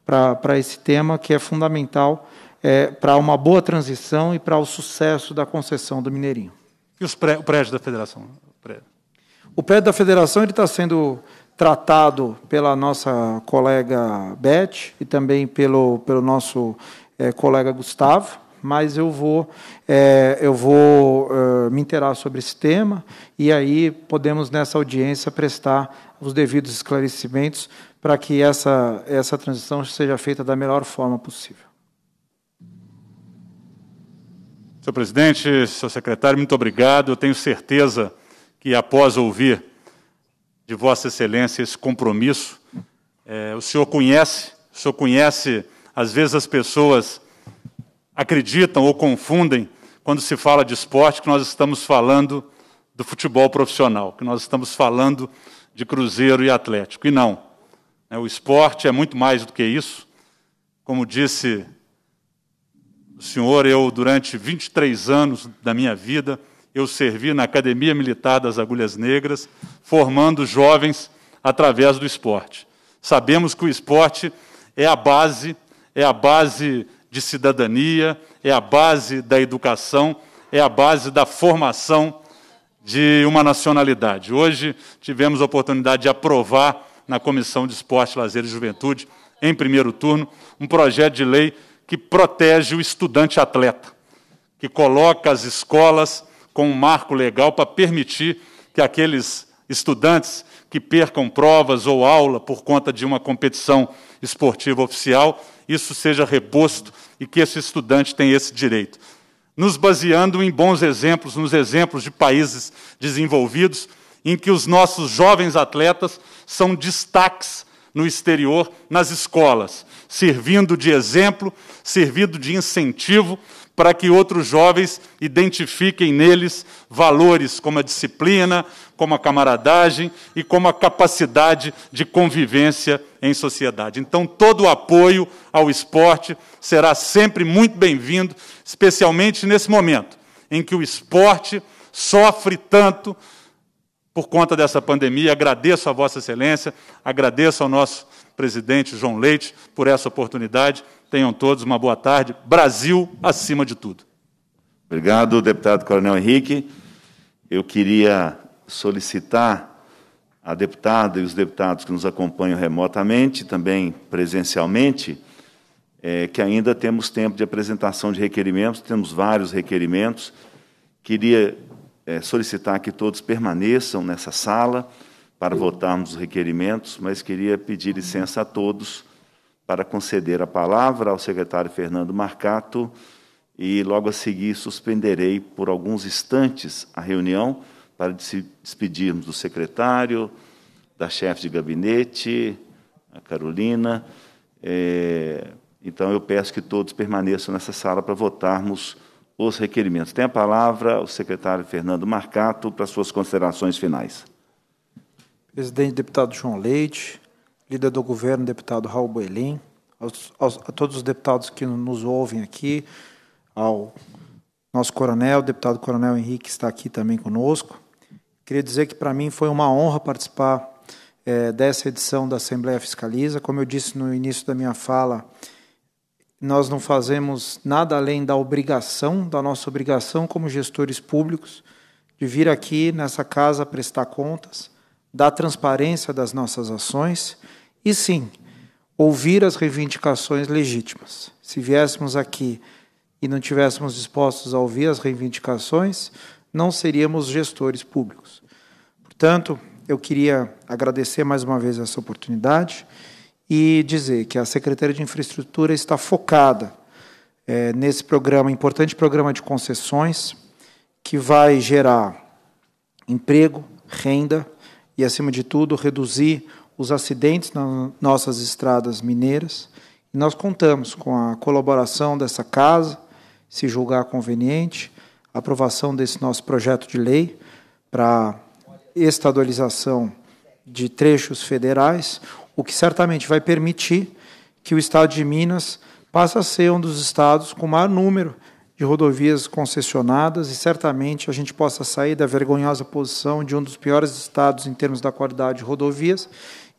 para, para esse tema que é fundamental é, para uma boa transição e para o sucesso da concessão do Mineirinho. E os pré, o prédio da federação? O prédio, o prédio da federação está sendo tratado pela nossa colega Beth e também pelo, pelo nosso é, colega Gustavo mas eu vou, é, eu vou é, me interar sobre esse tema e aí podemos, nessa audiência, prestar os devidos esclarecimentos para que essa, essa transição seja feita da melhor forma possível. Senhor presidente, senhor secretário, muito obrigado. Eu tenho certeza que, após ouvir de Vossa Excelência esse compromisso, é, o senhor conhece, o senhor conhece, às vezes as pessoas acreditam ou confundem quando se fala de esporte que nós estamos falando do futebol profissional, que nós estamos falando de Cruzeiro e Atlético. E não. Né, o esporte é muito mais do que isso. Como disse Senhor, eu durante 23 anos da minha vida, eu servi na Academia Militar das Agulhas Negras, formando jovens através do esporte. Sabemos que o esporte é a base, é a base de cidadania, é a base da educação, é a base da formação de uma nacionalidade. Hoje tivemos a oportunidade de aprovar na Comissão de Esporte, Lazer e Juventude, em primeiro turno, um projeto de lei que protege o estudante atleta, que coloca as escolas com um marco legal para permitir que aqueles estudantes que percam provas ou aula por conta de uma competição esportiva oficial, isso seja reposto e que esse estudante tenha esse direito. Nos baseando em bons exemplos, nos exemplos de países desenvolvidos, em que os nossos jovens atletas são destaques no exterior, nas escolas servindo de exemplo, servindo de incentivo para que outros jovens identifiquem neles valores como a disciplina, como a camaradagem e como a capacidade de convivência em sociedade. Então, todo o apoio ao esporte será sempre muito bem-vindo, especialmente nesse momento em que o esporte sofre tanto por conta dessa pandemia. Agradeço a Vossa Excelência, agradeço ao nosso presidente João Leite, por essa oportunidade. Tenham todos uma boa tarde. Brasil acima de tudo. Obrigado, deputado Coronel Henrique. Eu queria solicitar à deputada e os deputados que nos acompanham remotamente, também presencialmente, é, que ainda temos tempo de apresentação de requerimentos, temos vários requerimentos. Queria é, solicitar que todos permaneçam nessa sala para votarmos os requerimentos, mas queria pedir licença a todos para conceder a palavra ao secretário Fernando Marcato e logo a seguir suspenderei por alguns instantes a reunião para despedirmos do secretário, da chefe de gabinete, a Carolina. É, então, eu peço que todos permaneçam nessa sala para votarmos os requerimentos. Tem a palavra o secretário Fernando Marcato para suas considerações finais. Presidente, deputado João Leite, líder do governo, deputado Raul Boelim, aos, aos, a todos os deputados que nos ouvem aqui, ao nosso coronel, deputado coronel Henrique, está aqui também conosco. Queria dizer que para mim foi uma honra participar é, dessa edição da Assembleia Fiscaliza. Como eu disse no início da minha fala, nós não fazemos nada além da obrigação, da nossa obrigação como gestores públicos, de vir aqui nessa casa prestar contas da transparência das nossas ações e sim ouvir as reivindicações legítimas. Se viéssemos aqui e não tivéssemos dispostos a ouvir as reivindicações, não seríamos gestores públicos. Portanto, eu queria agradecer mais uma vez essa oportunidade e dizer que a Secretaria de Infraestrutura está focada é, nesse programa, importante programa de concessões, que vai gerar emprego, renda, e, acima de tudo, reduzir os acidentes nas nossas estradas mineiras. E nós contamos com a colaboração dessa casa, se julgar conveniente, a aprovação desse nosso projeto de lei para estadualização de trechos federais, o que certamente vai permitir que o Estado de Minas passe a ser um dos estados com maior número de rodovias concessionadas e certamente a gente possa sair da vergonhosa posição de um dos piores estados em termos da qualidade de rodovias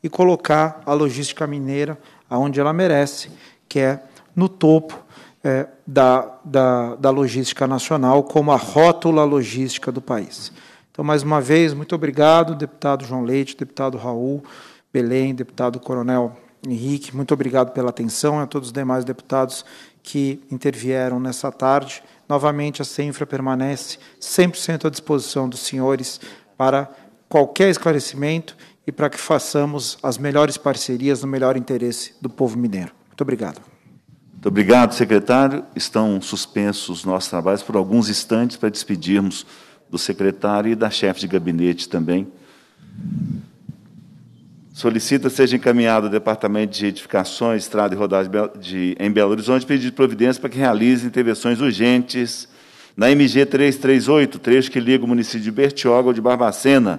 e colocar a logística mineira aonde ela merece, que é no topo é, da, da, da logística nacional, como a rótula logística do país. Então, mais uma vez, muito obrigado, deputado João Leite, deputado Raul Belém, deputado Coronel Henrique, muito obrigado pela atenção e a todos os demais deputados que intervieram nessa tarde. Novamente, a CENFRA permanece 100% à disposição dos senhores para qualquer esclarecimento e para que façamos as melhores parcerias no melhor interesse do povo mineiro. Muito obrigado. Muito obrigado, secretário. Estão suspensos nossos trabalhos por alguns instantes para despedirmos do secretário e da chefe de gabinete também. Solicita seja encaminhado ao Departamento de Edificações, Estrada e Rodagem de, em Belo Horizonte pedido de providência para que realize intervenções urgentes na MG 338, trecho que liga o município de Bertioga ao de Barbacena,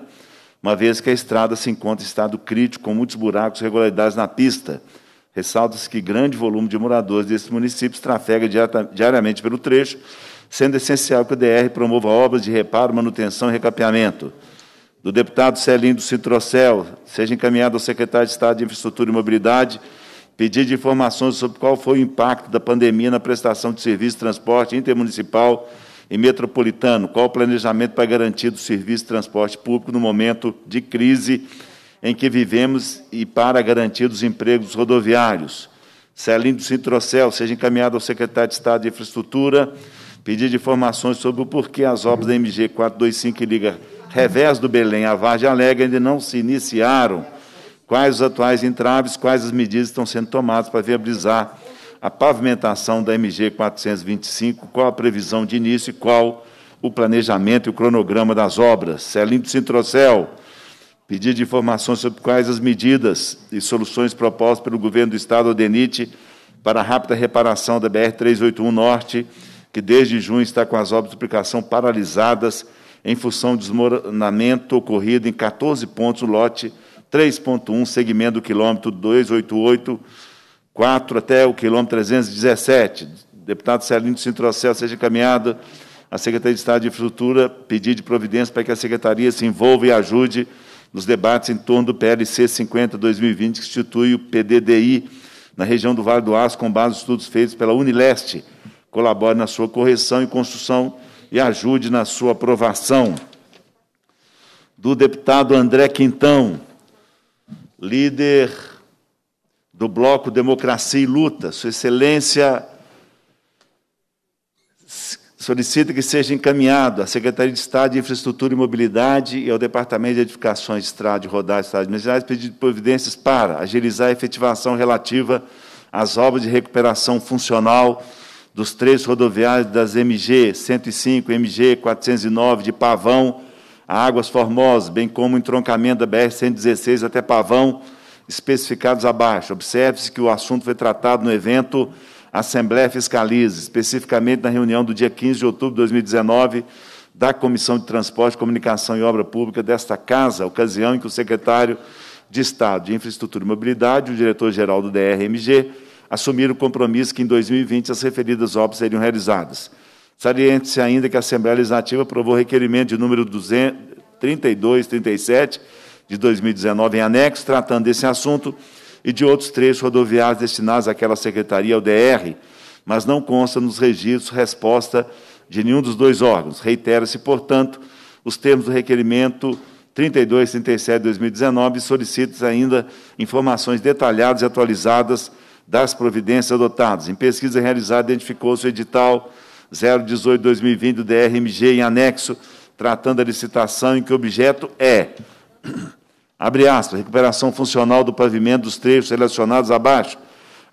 uma vez que a estrada se encontra em estado crítico, com muitos buracos e irregularidades na pista. Ressalta-se que grande volume de moradores desses municípios trafega diariamente pelo trecho, sendo essencial que o DR promova obras de reparo, manutenção e recapeamento do deputado Celinho do Citrocel, seja encaminhado ao secretário de Estado de Infraestrutura e Mobilidade, pedido informações sobre qual foi o impacto da pandemia na prestação de serviço de transporte intermunicipal e metropolitano, qual o planejamento para garantir o serviço de transporte público no momento de crise em que vivemos e para garantir os empregos rodoviários. Celinho do Citrocel, seja encaminhado ao secretário de Estado de Infraestrutura, pedido informações sobre o porquê as obras da MG 425 e liga Revés do Belém a Vargem Alegre ainda não se iniciaram. Quais os atuais entraves, quais as medidas estão sendo tomadas para viabilizar a pavimentação da MG 425, qual a previsão de início e qual o planejamento e o cronograma das obras. Celinho Sintrocel, pedido de informações sobre quais as medidas e soluções propostas pelo governo do Estado, ao DENIT, para a rápida reparação da BR-381 Norte, que desde junho está com as obras de aplicação paralisadas em função do desmoronamento ocorrido em 14 pontos no lote 3.1, segmento do quilômetro 288, 4 até o quilômetro 317. Deputado Celino Cintrocel seja encaminhado à Secretaria de Estado de Infraestrutura pedir de providência para que a Secretaria se envolva e ajude nos debates em torno do PLC 50-2020, que institui o PDDI na região do Vale do Aço, com base nos estudos feitos pela Unileste. Colabore na sua correção e construção e ajude na sua aprovação. Do deputado André Quintão, líder do Bloco Democracia e Luta, Sua Excelência solicita que seja encaminhado à Secretaria de Estado de Infraestrutura e Mobilidade e ao Departamento de Edificações, Estrada e Rodagem do Estado de Minas Gerais pedido de providências para agilizar a efetivação relativa às obras de recuperação funcional dos três rodoviários das MG 105, MG 409 de Pavão a Águas Formosas, bem como o entroncamento da BR-116 até Pavão, especificados abaixo. Observe-se que o assunto foi tratado no evento Assembleia Fiscaliza, especificamente na reunião do dia 15 de outubro de 2019 da Comissão de Transporte, Comunicação e Obra Pública desta Casa, ocasião em que o secretário de Estado de Infraestrutura e Mobilidade, o diretor-geral do DRMG, assumir o compromisso que em 2020 as referidas obras seriam realizadas. Saliente-se ainda que a Assembleia Legislativa aprovou requerimento de número 3237 de 2019 em anexo, tratando desse assunto e de outros trechos rodoviários destinados àquela secretaria, ao DR, mas não consta nos registros resposta de nenhum dos dois órgãos. Reitera-se, portanto, os termos do requerimento 3237 de 2019 e solicita ainda informações detalhadas e atualizadas das providências adotadas. Em pesquisa realizada, identificou-se o edital 018-2020 do DRMG em anexo, tratando da licitação em que o objeto é, *clears throat* abre aspas, recuperação funcional do pavimento dos trechos relacionados abaixo,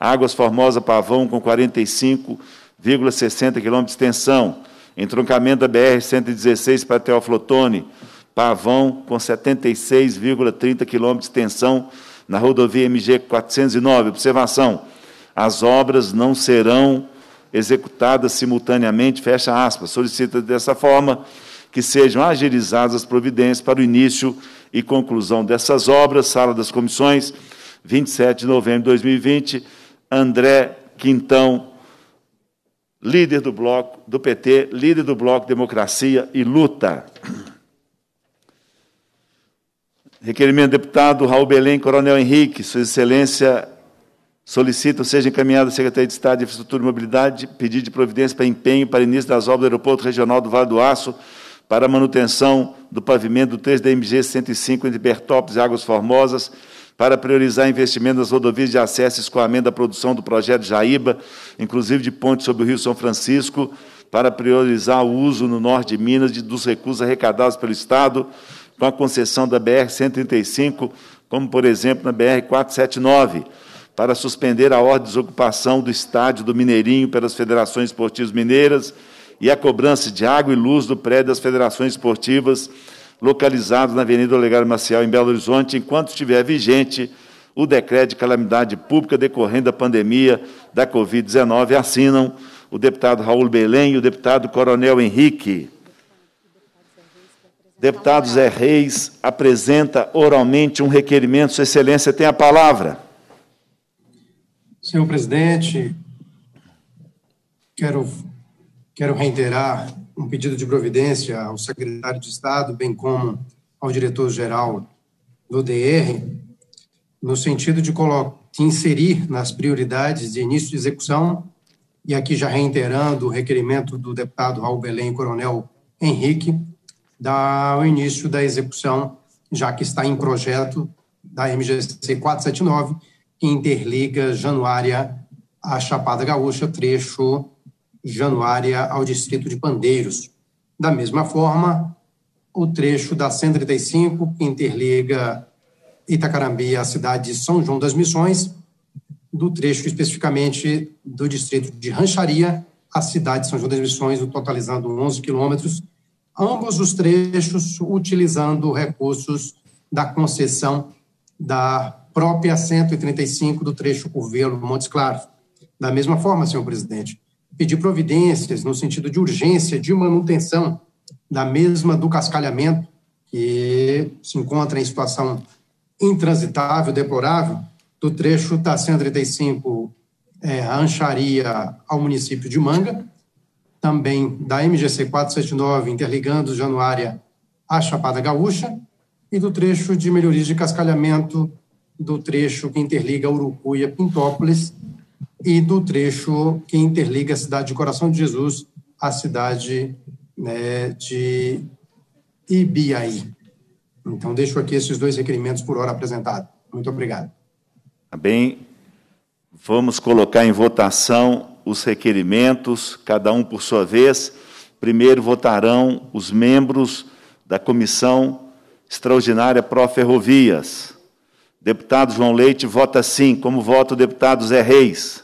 Águas Formosa Pavão com 45,60 km de extensão, entroncamento da BR-116 para Teoflotone, Pavão com 76,30 km de extensão, na rodovia MG 409, observação, as obras não serão executadas simultaneamente, fecha aspas, solicita dessa forma que sejam agilizadas as providências para o início e conclusão dessas obras, sala das comissões, 27 de novembro de 2020, André Quintão, líder do bloco do PT, líder do bloco Democracia e Luta. Requerimento do deputado Raul Belém, Coronel Henrique, Sua Excelência solicita seja encaminhado à Secretaria de Estado de Infraestrutura e Mobilidade pedido de providência para empenho para início das obras do Aeroporto Regional do Vale do Aço para manutenção do pavimento do 3 DMG 105 entre Bertópolis e Águas Formosas, para priorizar investimento nas rodovias de acesso e escoamento da produção do projeto Jaíba, inclusive de ponte sobre o Rio São Francisco, para priorizar o uso no norte de Minas de, dos recursos arrecadados pelo Estado, com a concessão da BR-135, como, por exemplo, na BR-479, para suspender a ordem de desocupação do estádio do Mineirinho pelas federações esportivas mineiras e a cobrança de água e luz do prédio das federações esportivas localizados na Avenida Olegário Maciel, em Belo Horizonte, enquanto estiver vigente o decreto de calamidade pública decorrente da pandemia da Covid-19, assinam o deputado Raul Belém e o deputado Coronel Henrique. Deputado Zé Reis apresenta oralmente um requerimento. Sua Excelência tem a palavra. Senhor presidente, quero, quero reiterar um pedido de providência ao secretário de Estado, bem como ao diretor-geral do DR, no sentido de, de inserir nas prioridades de início de execução, e aqui já reiterando o requerimento do deputado Raul Belém e coronel Henrique, dá o início da execução, já que está em projeto da MGC 479, que interliga Januária à Chapada Gaúcha, trecho Januária ao distrito de Pandeiros. Da mesma forma, o trecho da 135, que interliga Itacarambi à cidade de São João das Missões, do trecho especificamente do distrito de Rancharia à cidade de São João das Missões, totalizando 11 quilômetros, ambos os trechos utilizando recursos da concessão da própria 135 do trecho Curvelo Montes Claros. Da mesma forma, senhor presidente, pedir providências no sentido de urgência de manutenção da mesma do cascalhamento que se encontra em situação intransitável, deplorável, do trecho da 135 é, eh, Ancharia ao município de Manga, também da MGC 479, interligando Januária à Chapada Gaúcha, e do trecho de melhorias de cascalhamento do trecho que interliga Urucuia Pintópolis e do trecho que interliga a cidade de Coração de Jesus à cidade né, de Ibiaí. Então, deixo aqui esses dois requerimentos por hora apresentados. Muito obrigado. Tá bem. Vamos colocar em votação os requerimentos, cada um por sua vez. Primeiro votarão os membros da Comissão Extraordinária Pró-Ferrovias. Deputado João Leite vota sim, como vota o deputado Zé Reis.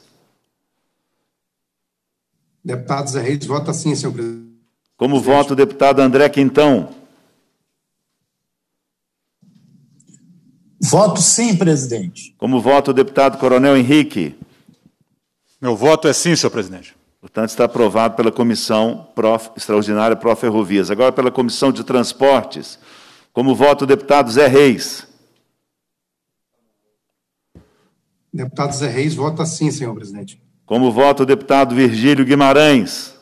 Deputado Zé Reis vota sim, senhor presidente. Como vota o deputado André Quintão? Voto sim, presidente. Como vota o deputado Coronel Henrique? Meu voto é sim, senhor presidente. Portanto, está aprovado pela Comissão Prof, Extraordinária Pro Ferrovias. Agora, pela Comissão de Transportes, como voto o deputado Zé Reis. Deputado Zé Reis vota sim, senhor presidente. Como voto o deputado Virgílio Guimarães.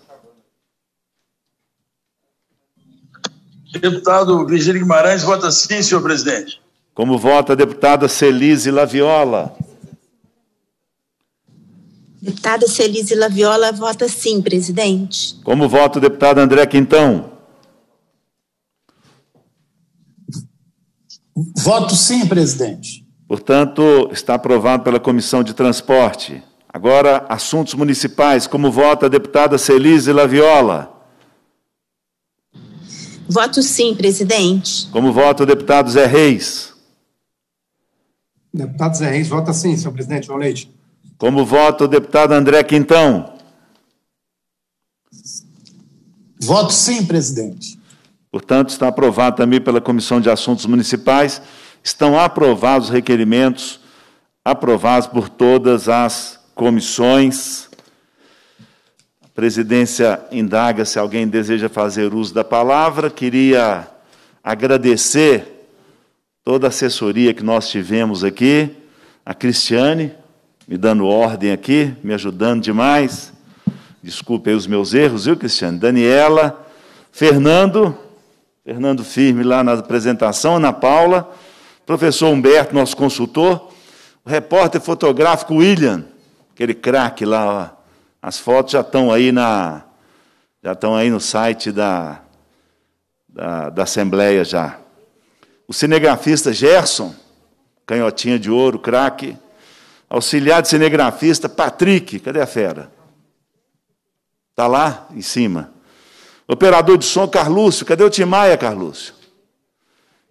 Deputado Virgílio Guimarães vota sim, senhor presidente. Como vota a deputada Celise Laviola. Deputada Celise Laviola vota sim, presidente. Como vota o deputado André Quintão? Voto sim, presidente. Portanto, está aprovado pela Comissão de Transporte. Agora, assuntos municipais. Como vota a deputada Celise Laviola? Voto sim, presidente. Como vota o deputado Zé Reis? Deputado Zé Reis, vota sim, senhor presidente. Boa como voto, o deputado André Quintão? Voto sim, presidente. Portanto, está aprovado também pela Comissão de Assuntos Municipais. Estão aprovados os requerimentos, aprovados por todas as comissões. A presidência indaga se alguém deseja fazer uso da palavra. Queria agradecer toda a assessoria que nós tivemos aqui, a Cristiane, me dando ordem aqui, me ajudando demais. Desculpe aí os meus erros, viu, Cristiano? Daniela, Fernando, Fernando Firme lá na apresentação, Ana Paula, professor Humberto, nosso consultor, o repórter fotográfico William, aquele craque lá, ó. As fotos já estão aí na já estão aí no site da, da, da Assembleia já. O cinegrafista Gerson, canhotinha de ouro, craque, auxiliar de cinegrafista, Patrick, cadê a fera? Está lá em cima. Operador de som, Carlúcio, cadê o Timaia, Carlúcio?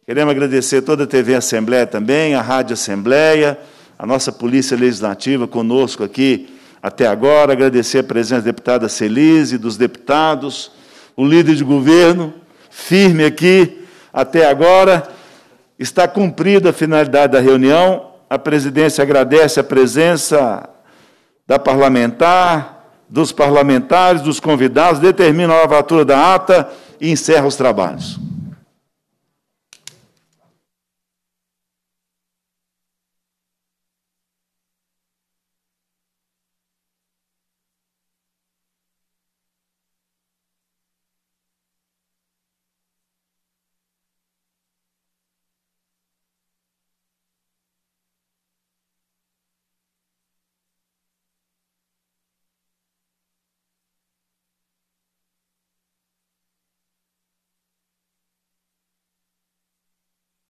Queremos agradecer toda a TV Assembleia também, a Rádio Assembleia, a nossa Polícia Legislativa conosco aqui até agora, agradecer a presença da deputada Celise, dos deputados, o líder de governo, firme aqui até agora. Está cumprida a finalidade da reunião, a presidência agradece a presença da parlamentar, dos parlamentares, dos convidados, determina a lavatura da ata e encerra os trabalhos.